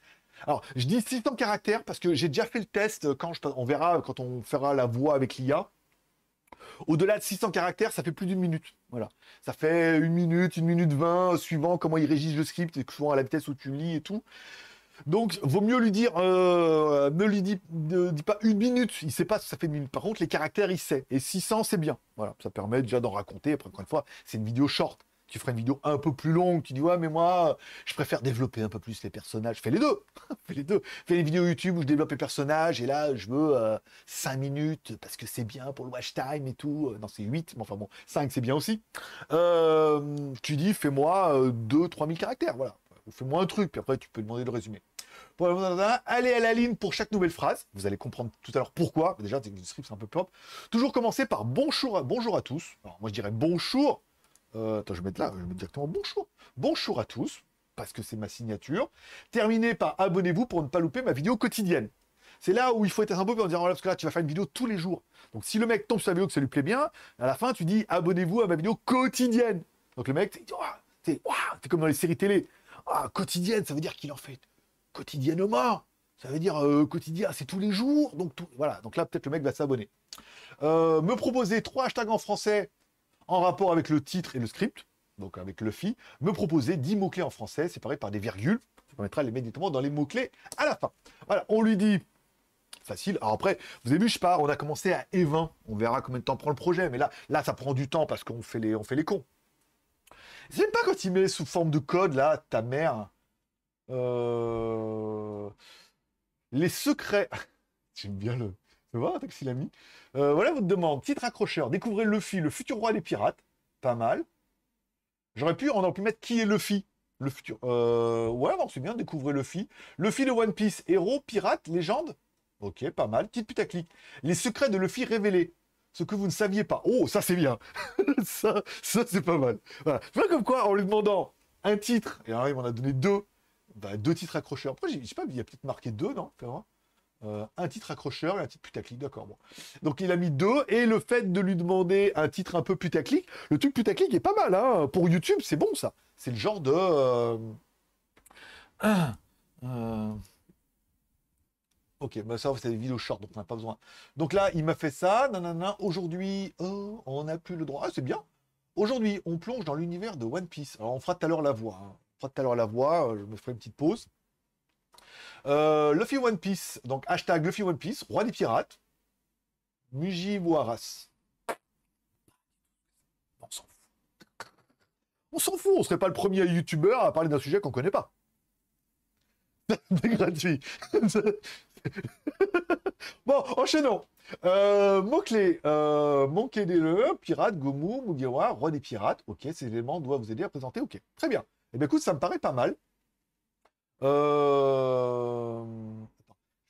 Alors, je dis 600 caractères parce que j'ai déjà fait le test euh, quand je, on verra, quand on fera la voix avec l'IA. Au-delà de 600 caractères, ça fait plus d'une minute. Voilà. Ça fait une minute, une minute vingt, suivant comment il rédige le script, et souvent à la vitesse où tu lis et tout. Donc, vaut mieux lui dire, euh, ne lui dis, pas une minute, il sait pas si ça fait une minute. Par contre, les caractères, il sait. Et 600, c'est bien. Voilà, ça permet déjà d'en raconter. Après, encore une fois, c'est une vidéo short. Tu ferais une vidéo un peu plus longue, tu dis, ouais, mais moi, je préfère développer un peu plus les personnages. Fais les deux. Fais les deux. Fais les vidéos YouTube où je développe les personnages et là, je veux 5 euh, minutes parce que c'est bien pour le watch time et tout. Euh, non, c'est 8, mais enfin bon, 5, c'est bien aussi. tu dis, fais-moi 2-3 000 caractères. Voilà. Fais-moi un truc, puis après, tu peux demander le résumé. Allez à la ligne pour chaque nouvelle phrase. Vous allez comprendre tout à l'heure pourquoi. Déjà, le script, c'est un peu propre. Toujours commencer par bonjour à, bonjour à tous. Alors, moi, je dirais bonjour. Euh, attends, je vais mettre là, je vais mettre directement bonjour. Bonjour à tous, parce que c'est ma signature. Terminer par abonnez-vous pour ne pas louper ma vidéo quotidienne. C'est là où il faut être un peu en disant, parce que là, tu vas faire une vidéo tous les jours. Donc, si le mec tombe sur la vidéo que ça lui plaît bien, à la fin, tu dis, abonnez-vous à ma vidéo quotidienne. Donc, le mec, c'est comme dans les séries télé. Ah, quotidienne, ça veut dire qu'il en fait quotidiennement. Ça veut dire euh, quotidien, c'est tous les jours. Donc voilà, donc là peut-être le mec va s'abonner. Euh, me proposer trois hashtags en français en rapport avec le titre et le script, donc avec le fi. Me proposer dix mots-clés en français, séparés par des virgules. Ça permettra les méditements dans les mots-clés à la fin. Voilà, on lui dit facile. Alors après, vous avez vu, je pars, on a commencé à E20. On verra combien de temps prend le projet. Mais là, là ça prend du temps parce qu'on fait les, on fait les cons. J'aime pas quand il met sous forme de code, là, ta mère. Euh, les secrets. J'aime bien le. Tu vois, Taxi l'ami. Euh, voilà votre demande. Titre accrocheur. Découvrez Luffy, le futur roi des pirates. Pas mal. J'aurais pu, en aurait pu mettre qui est Luffy le futur. Euh, ouais, bon, c'est bien, découvrez Luffy. Luffy de One Piece, héros, pirate, légende. Ok, pas mal. Petite putaclic. Les secrets de Luffy révélés. Ce que vous ne saviez pas. Oh, ça c'est bien. ça, ça c'est pas mal. Voilà. comme quoi, en lui demandant un titre, et arrive il a donné deux, bah, deux titres accrocheurs. Après, je sais pas, il y a peut-être marqué deux, non euh, un titre accrocheur et un titre putaclic, d'accord. Bon. Donc il a mis deux, et le fait de lui demander un titre un peu putaclic, le truc putaclic est pas mal, hein. pour YouTube, c'est bon ça. C'est le genre de... Euh, euh, ok, bah ça c'est des vidéos short, donc on n'a pas besoin. Donc là, il m'a fait ça, aujourd'hui, oh, on n'a plus le droit, ah, c'est bien. Aujourd'hui, on plonge dans l'univers de One Piece. Alors on fera tout à l'heure la voix. Hein pas tout à l'heure la voix, euh, je me ferai une petite pause. Euh, Luffy One Piece, donc hashtag Luffy One Piece, roi des pirates, Muji On s'en fout. On s'en fout, on serait pas le premier youtubeur à parler d'un sujet qu'on connaît pas. gratuit. bon, enchaînons. Euh, Mot-clé, euh, le, pirate, Gomu, Mugiwa, roi des pirates. Ok, ces éléments doivent vous aider à présenter. Ok, très bien. Eh bien, écoute, ça me paraît pas mal. Euh,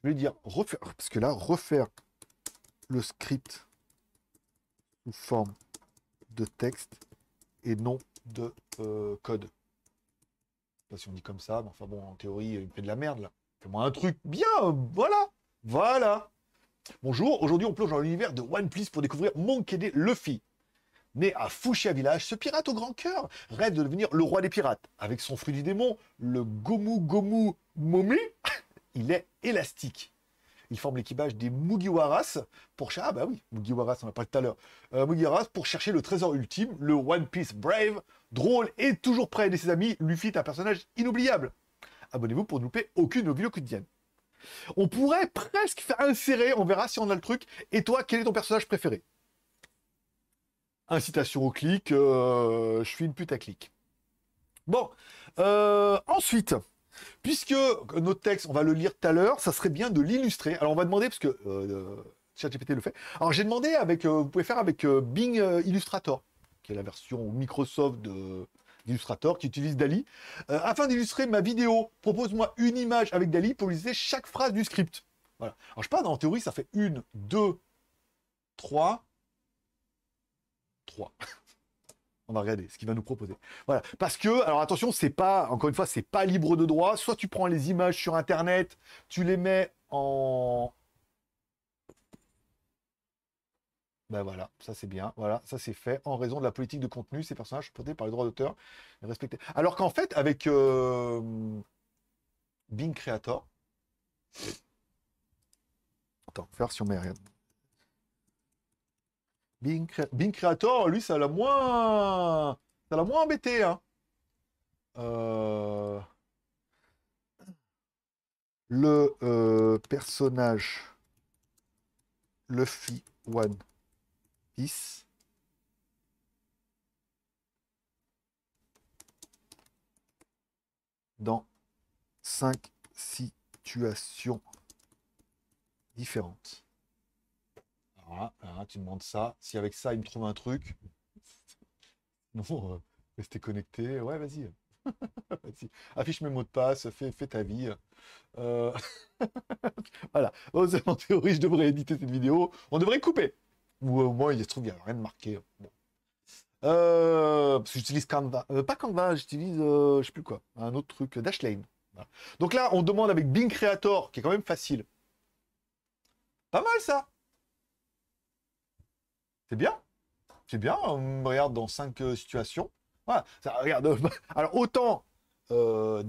je vais dire refaire, parce que là, refaire le script sous forme de texte et non de euh, code. pas si on dit comme ça, mais enfin bon, en théorie, il fait de la merde là. Fais-moi un truc bien, voilà, voilà. Bonjour, aujourd'hui on plonge dans l'univers de One Piece pour découvrir Monkey D. Luffy. Né à Fushia Village, ce pirate au grand cœur rêve de devenir le roi des pirates. Avec son fruit du démon, le Gomu Gomu Momi, il est élastique. Il forme l'équipage des Mugiwaras pour chercher. Ah bah oui, on a tout à l'heure. Euh, pour chercher le trésor ultime, le One Piece Brave, drôle et toujours près de ses amis. Luffy est un personnage inoubliable. Abonnez-vous pour ne louper aucune de nos vidéos quotidiennes. On pourrait presque faire insérer, on verra si on a le truc. Et toi, quel est ton personnage préféré incitation au clic, euh, je suis une pute à clic. Bon, euh, ensuite, puisque notre texte, on va le lire tout à l'heure, ça serait bien de l'illustrer. Alors on va demander, parce que euh, ChatGPT le fait. Alors j'ai demandé avec, vous pouvez faire avec Bing Illustrator, qui est la version Microsoft de, qui utilise Dali. afin d'illustrer ma vidéo, propose-moi une image avec Dali pour utiliser chaque phrase du script. Voilà. Alors, je parle en théorie, ça fait une, deux, trois, 3. On va regarder ce qu'il va nous proposer. Voilà. Parce que, alors attention, c'est pas, encore une fois, c'est pas libre de droit. Soit tu prends les images sur Internet, tu les mets en. Ben voilà, ça c'est bien. Voilà, ça c'est fait. En raison de la politique de contenu, ces personnages sont par les droits d'auteur et respectés. Alors qu'en fait, avec euh, Bing Creator. Attends, faire si on met rien. Bing, Creator, lui, ça l'a moins... Ça l'a moins embêté, hein. Euh, le euh, personnage Luffy One Piece. Dans cinq situations différentes. Ah, ah, tu demandes ça. Si avec ça, il me trouve un truc. Non, euh, restez connecté. Ouais, vas-y. Affiche mes mots de passe, fais, fais ta vie. Euh, voilà. Oh, en théorie, je devrais éditer cette vidéo. On devrait couper. Ou au moins, il se trouve, qu'il n'y a rien de marqué. Euh, parce que j'utilise Canva. pas Canva, j'utilise, je sais plus quoi, un autre truc, Dashlane. Donc là, on demande avec Bing Creator, qui est quand même facile. Pas mal ça c'est bien. C'est bien. On regarde dans cinq euh, situations. Voilà. regarde. alors, autant euh,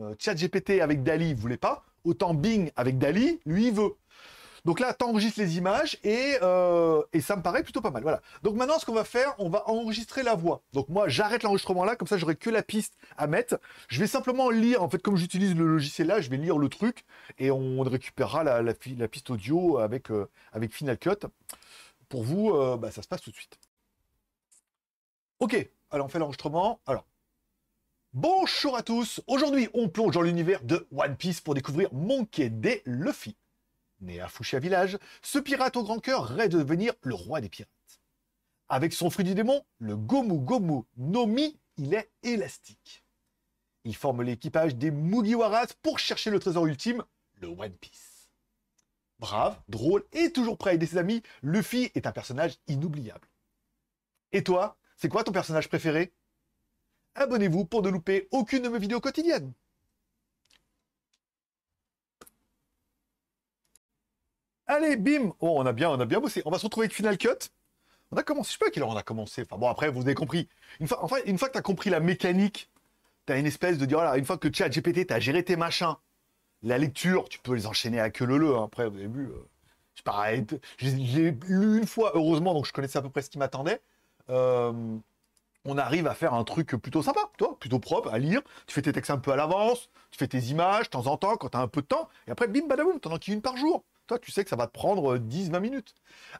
euh ChatGPT avec Dali voulait pas, autant Bing avec Dali, lui, veut. Donc là, tu enregistres les images euh, et, ça me paraît plutôt pas mal. Voilà. Donc maintenant, ce qu'on va faire, on va enregistrer la voix. Donc moi, j'arrête l'enregistrement là, comme ça, j'aurai que la piste à mettre. Je vais simplement lire, en fait, comme j'utilise le logiciel là, je vais lire le truc et on récupérera la, la, piste audio avec, avec Final Cut. Pour vous, euh, bah, ça se passe tout de suite. Ok, alors on fait l'enregistrement. Alors, bonjour à tous. Aujourd'hui, on plonge dans l'univers de One Piece pour découvrir Monkey D. Luffy. Né à Fushia Village, ce pirate au grand cœur rêve de devenir le roi des pirates. Avec son fruit du démon, le Gomu Gomu Nomi, il est élastique. Il forme l'équipage des Mugiwaras pour chercher le trésor ultime, le One Piece brave, drôle et toujours prêt à aider ses amis, Luffy est un personnage inoubliable. Et toi, c'est quoi ton personnage préféré Abonnez-vous pour ne louper aucune de mes vidéos quotidiennes. Allez, bim oh, on a bien, on a bien bossé. On va se retrouver avec Final Cut. On a commencé, je sais pas à quelle on a commencé. Enfin bon, après, vous avez compris. Une fois, une fois que tu as compris la mécanique, tu as une espèce de dire, oh voilà, une fois que tu as GPT, tu as géré tes machins, la lecture, tu peux les enchaîner à queue le le. Hein. Après, au début, euh, c'est pareil, lu une fois, heureusement, donc je connaissais à peu près ce qui m'attendait. Euh, on arrive à faire un truc plutôt sympa, toi, plutôt propre à lire. Tu fais tes textes un peu à l'avance, tu fais tes images de temps en temps quand tu as un peu de temps, et après, bim, badaboum, t'en enquilles une par jour. Toi, tu sais que ça va te prendre 10-20 euh, minutes.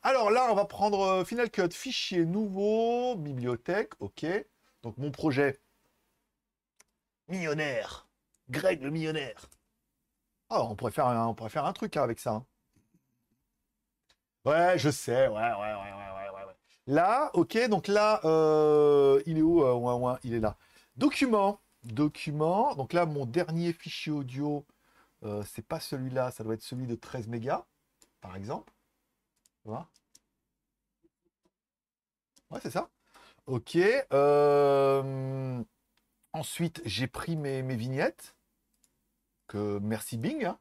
Alors là, on va prendre Final Cut, fichier nouveau, bibliothèque, ok. Donc mon projet, millionnaire, Greg le millionnaire. Ah, on pourrait faire un, truc hein, avec ça. Hein. Ouais, je sais, ouais, ouais, ouais, ouais, ouais, ouais. Là, ok, donc là, euh, il est où euh, Il est là. Document, document. Donc là, mon dernier fichier audio, euh, c'est pas celui-là, ça doit être celui de 13 mégas, par exemple. Ouais, c'est ça. Ok. ensuite, j'ai pris mes vignettes que merci Bing. Hein.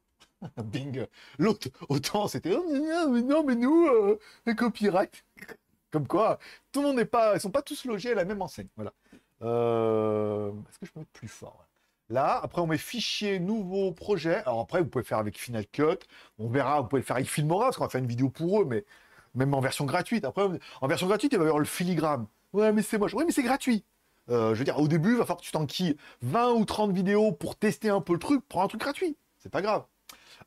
Bing, l'autre, autant c'était oh, non mais nous euh, les copyrights, comme quoi tout le monde n'est pas, ils sont pas tous logés à la même enseigne. Voilà. Euh, est-ce que je peux être plus fort hein? Là, après on met fichier nouveau projet. Alors après vous pouvez faire avec Final Cut, on verra, vous pouvez faire avec Filmora parce qu'on va faire une vidéo pour eux, mais même en version gratuite. Après en version gratuite il va y avoir le filigrane. Ouais mais c'est moi. Oui mais c'est gratuit. Euh, je veux dire, au début, il va falloir que tu quilles 20 ou 30 vidéos pour tester un peu le truc. Prends un truc gratuit. C'est pas grave.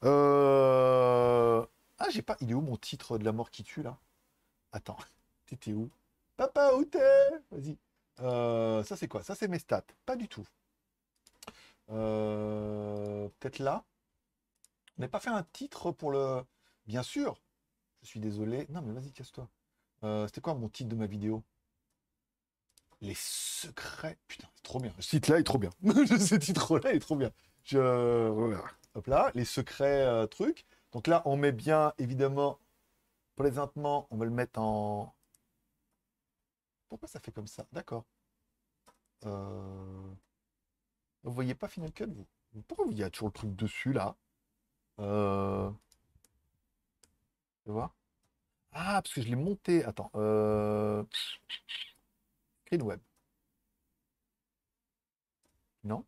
Euh... Ah, j'ai pas. Il est où mon titre de la mort qui tue là Attends, t'étais où Papa, où t'es Vas-y. Euh, ça, c'est quoi Ça, c'est mes stats. Pas du tout. Euh, peut-être là. On n'a pas fait un titre pour le. Bien sûr. Je suis désolé. Non, mais vas-y, casse-toi. C'était quoi mon titre de ma vidéo les secrets. Putain, c'est trop bien. Ce titre-là est trop bien. Ce titre-là est trop bien. Je... Hop là, les secrets euh, trucs. Donc là, on met bien, évidemment, présentement, on va le mettre en... Pourquoi ça fait comme ça D'accord. Euh... Vous voyez pas Final Cut, vous Pourquoi il y a toujours le truc dessus, là euh... Tu vois Ah, parce que je l'ai monté. Attends. Euh, Web. Non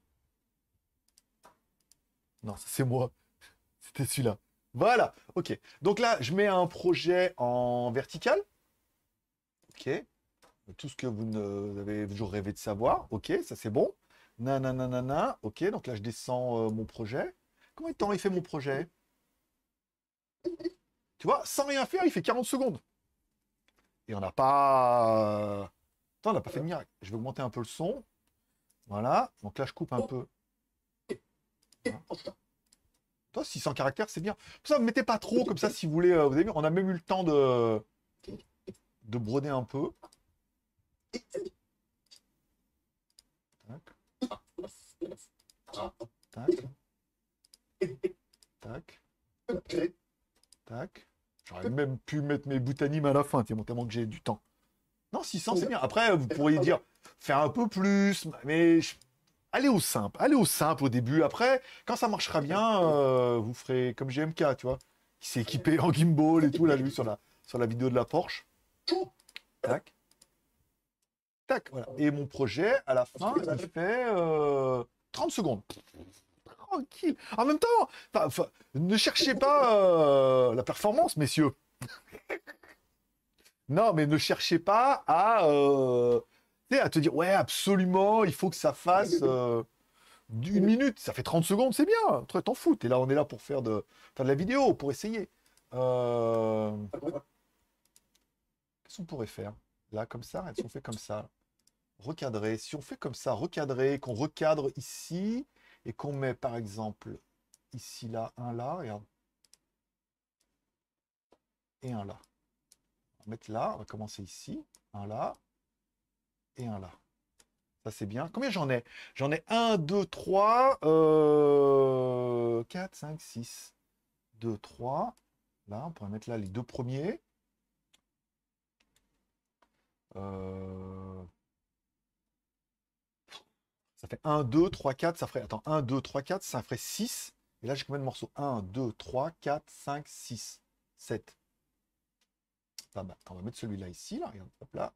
Non, c'est moi. C'était celui-là. Voilà, ok. Donc là, je mets un projet en vertical. Ok. Tout ce que vous, avez toujours rêvé de savoir. Ok, ça c'est bon. Nanana. Ok, donc là, je descends euh, mon projet. Comment de temps il fait mon projet Tu vois, sans rien faire, il fait 40 secondes. Et on n'a pas on n'a pas fait de miracle. Je vais augmenter un peu le son. Voilà. Donc là, je coupe un oh. peu. Toi, 600 caractères, c'est bien. ça, ne mettez pas trop, comme ça, si vous voulez. Euh, vous avez on a même eu le temps de, de broder un peu. Tac. Tac. J'aurais même pu mettre mes boutanimes à la fin, tellement que j'ai du temps. 600, c'est bien. Après, vous pourriez dire, faire un peu plus, mais allez au simple. Allez au simple au début. Après, quand ça marchera bien, euh, vous ferez comme GMK, tu vois. Qui s'est équipé en gimbal et tout, là, lui sur la, sur la vidéo de la Porsche. Tac. Tac, Et mon projet, à la fin, ah, il fait 30 euh, secondes. Tranquille. En même temps, ne cherchez pas euh, la performance, messieurs. Non, mais ne cherchez pas euh, à, te dire, ouais, absolument, il faut que ça fasse euh, une minute, ça fait 30 secondes, c'est bien, t'en fous, et là, on est là pour faire de, faire de la vidéo, pour essayer. Euh, qu'est-ce qu'on pourrait faire Là, comme ça, Si on fait comme ça. Recadrer. Si on fait comme ça, recadrer, qu'on recadre ici, et qu'on met, par exemple, ici, là, un là, regarde. Et un là mettre là. On va commencer ici. Un là et un là. Ça, c'est bien. Combien j'en ai J'en ai 1, 2, 3, 4, 5, 6, 2, 3. Là, on pourrait mettre là les deux premiers. Euh... Ça fait 1, 2, 3, 4, ça ferait... Attends, 1, 2, 3, 4, ça ferait 6. Et là, j'ai combien de morceaux 1, 2, 3, 4, 5, 6, 7, on va mettre celui-là ici, là, regarde, hop là.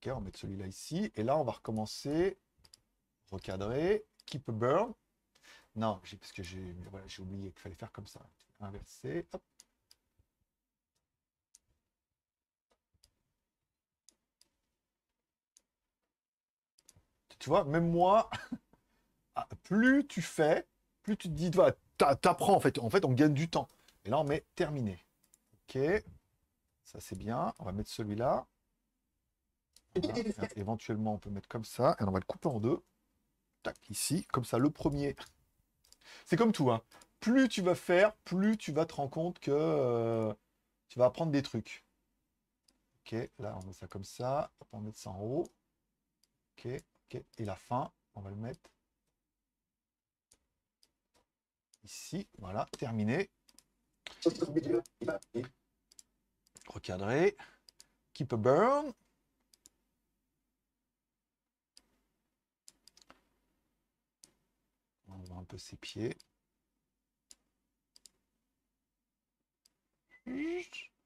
Ok, on va mettre celui-là ici. Et là, on va recommencer, recadrer, keep a burn. Non, parce que j'ai voilà, oublié qu'il fallait faire comme ça. Inverser, hop. Tu vois, même moi, ah, plus tu fais, plus tu te dis, tu apprends en fait. En fait, on gagne du temps. Et là, on met terminé. OK. Ça, c'est bien. On va mettre celui-là. Éventuellement, on peut mettre comme ça. Et on va le couper en deux. Tac, ici. Comme ça, le premier. C'est comme tout. Hein. Plus tu vas faire, plus tu vas te rendre compte que euh, tu vas apprendre des trucs. Ok, là, on met ça comme ça. on va mettre ça en haut. Ok, ok. Et la fin, on va le mettre ici. Voilà, terminé recadrer, keep a burn. On voit un peu ses pieds.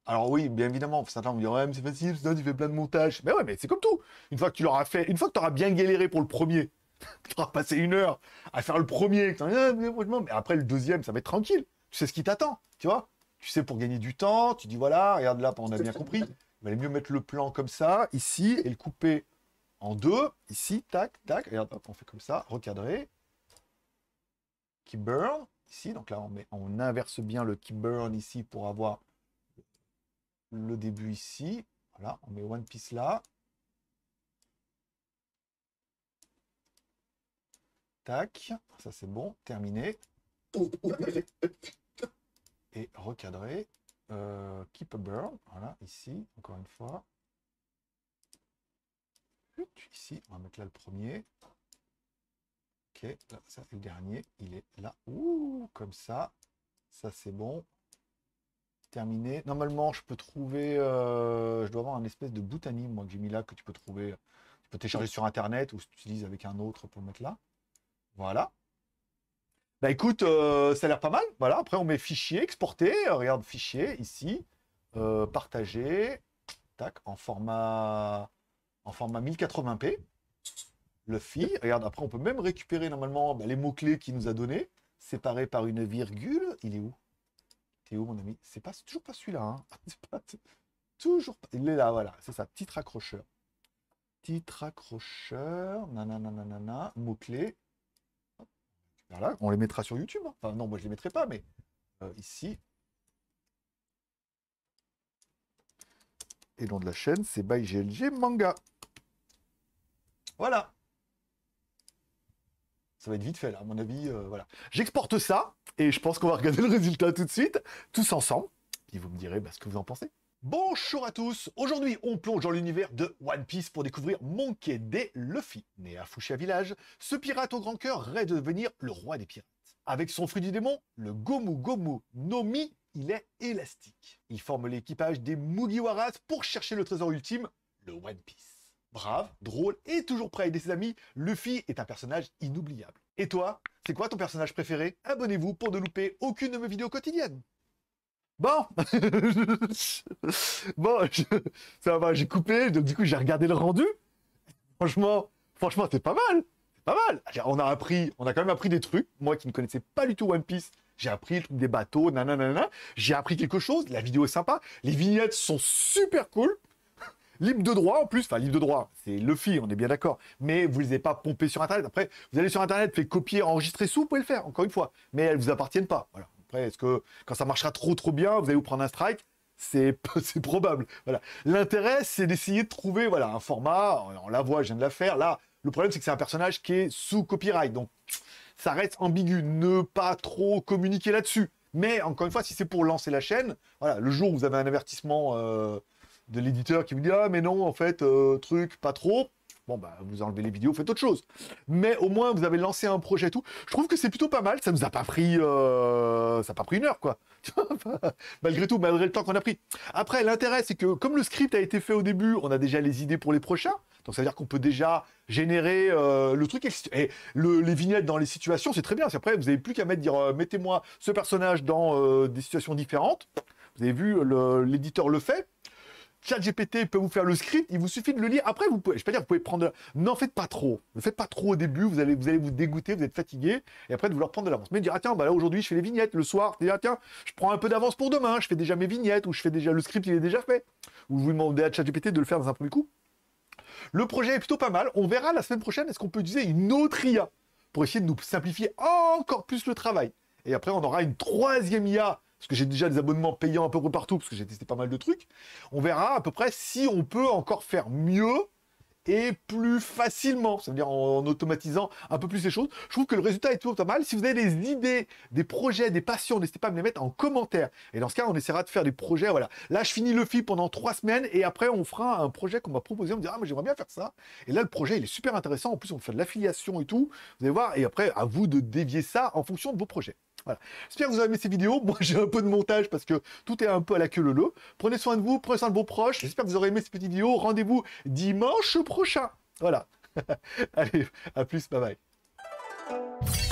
Alors oui, bien évidemment, certains vont dire c'est facile, sinon tu fais plein de montages. Mais ouais, mais c'est comme tout. Une fois que tu l'auras fait, une fois que tu auras bien galéré pour le premier, tu auras passé une heure à faire le premier, mais après le deuxième, ça va être tranquille. Tu sais ce qui t'attend, tu vois tu sais, pour gagner du temps, tu dis voilà, regarde là, on a bien compris. Il valait mieux mettre le plan comme ça, ici, et le couper en deux, ici, tac, tac. Regarde, hop, on fait comme ça, recadrer. Qui burn, ici. Donc là, on, met, on inverse bien le qui burn ici pour avoir le début ici. Voilà, on met One Piece là. Tac, ça c'est bon, terminé et recadrer. Euh, keep burn, voilà, ici, encore une fois. Ici, on va mettre là le premier. Ok, là, ça, le dernier, il est là. Ouh, comme ça. Ça, c'est bon. Terminé. Normalement, je peux trouver... Euh, je dois avoir un espèce de bout moi, que j'ai mis là, que tu peux trouver... Tu peux télécharger sur Internet ou si tu utilises avec un autre pour mettre là. Voilà. Bah écoute, euh, ça a l'air pas mal. Voilà, après on met fichier, exporter. Euh, regarde, fichier ici. Euh, partager. Tac, en format, en format 1080p. Le fi. Regarde, après on peut même récupérer normalement bah, les mots-clés qu'il nous a donné, Séparés par une virgule. Il est où T'es où mon ami C'est pas toujours pas celui-là. Hein. toujours pas. Il est là, voilà. C'est ça, titre accrocheur. Titre accrocheur. Nanana, nanana, mot-clé. Voilà, bah on les mettra sur YouTube. Hein. Enfin, non, moi je les mettrai pas, mais euh, ici. Et le nom de la chaîne, c'est by GLG Manga. Voilà. Ça va être vite fait, à mon avis. Euh, voilà. J'exporte ça, et je pense qu'on va regarder le résultat tout de suite, tous ensemble. Et vous me direz bah, ce que vous en pensez. Bonjour à tous Aujourd'hui, on plonge dans l'univers de One Piece pour découvrir Monkey D. Luffy. Né à Fushia Village, ce pirate au grand cœur rêve de devenir le roi des pirates. Avec son fruit du démon, le Gomu Gomu Nomi, il est élastique. Il forme l'équipage des Mugiwaras pour chercher le trésor ultime, le One Piece. Brave, drôle et toujours prêt à aider ses amis, Luffy est un personnage inoubliable. Et toi, c'est quoi ton personnage préféré Abonnez-vous pour ne louper aucune de mes vidéos quotidiennes Bon, bon, ça va, j'ai coupé, donc du coup j'ai regardé le rendu. Franchement, franchement, c'est pas mal, pas mal. On a appris, on a quand même appris des trucs. Moi qui ne connaissais pas du tout One Piece, j'ai appris des bateaux, nanana. J'ai appris quelque chose. La vidéo est sympa. Les vignettes sont super cool. Libre de droit en plus, enfin libre de droit, c'est Luffy, on est bien d'accord. Mais vous ne les avez pas pompés sur Internet. Après, vous allez sur Internet, faites copier, enregistrer sous, vous pouvez le faire, encore une fois. Mais elles ne vous appartiennent pas. Voilà est-ce que quand ça marchera trop trop bien, vous allez vous prendre un strike c'est probable. Voilà. L'intérêt, c'est d'essayer de trouver voilà, un format. On, la voit, je viens de la faire. Là, le problème, c'est que c'est un personnage qui est sous copyright. Donc, ça reste ambigu. Ne pas trop communiquer là-dessus. Mais encore une fois, si c'est pour lancer la chaîne, voilà, le jour où vous avez un avertissement euh, de l'éditeur qui vous dit Ah, mais non, en fait, euh, truc, pas trop, Bon, bah, vous enlevez les vidéos, faites autre chose. Mais au moins, vous avez lancé un projet et tout. Je trouve que c'est plutôt pas mal. Ça nous a pas pris, euh, ça pas pris une heure, quoi. malgré tout, malgré le temps qu'on a pris. Après, l'intérêt, c'est que comme le script a été fait au début, on a déjà les idées pour les prochains. Donc, ça veut dire qu'on peut déjà générer euh, le truc. Et les vignettes dans les situations, c'est très bien. Après, vous n'avez plus qu'à mettre, dire, euh, mettez-moi ce personnage dans des situations différentes. Vous avez vu, l'éditeur le fait. ChatGPT peut vous faire le script, il vous suffit de le lire. Après, vous pouvez, je pas dire, vous pouvez prendre. N'en faites pas trop. Ne faites pas trop au début, vous allez vous, allez vous dégoûter, vous êtes fatigué, et après de vouloir prendre de l'avance. Mais dire, ah, tiens, bah là aujourd'hui je fais les vignettes, le soir, ah, tiens, je prends un peu d'avance pour demain, je fais déjà mes vignettes, ou je fais déjà le script, il est déjà fait. Ou vous demandez à ChatGPT de le faire dans un premier coup. Le projet est plutôt pas mal. On verra la semaine prochaine, est-ce qu'on peut utiliser une autre IA pour essayer de nous simplifier encore plus le travail. Et après, on aura une troisième IA parce que j'ai déjà des abonnements payants un peu partout, parce que j'ai testé pas mal de trucs. On verra à peu près si on peut encore faire mieux et plus facilement, ça veut dire en, automatisant un peu plus les choses. Je trouve que le résultat est toujours pas mal. Si vous avez des idées, des projets, des passions, n'hésitez pas à me les mettre en commentaire. Et dans ce cas, on essaiera de faire des projets. Voilà. Là, je finis le fil pendant trois semaines et après, on fera un projet qu'on m'a proposé. On me dira, ah, moi, j'aimerais bien faire ça. Et là, le projet, il est super intéressant. En plus, on fait de l'affiliation et tout. Vous allez voir. Et après, à vous de dévier ça en fonction de vos projets. J'espère que vous avez aimé ces vidéos. Moi, j'ai un peu de montage parce que tout est un peu à la queue le le Prenez soin de vous, prenez soin de vos proches. J'espère que vous aurez aimé ces petites vidéos. Rendez-vous dimanche prochain. Voilà. Allez, à plus, bye bye.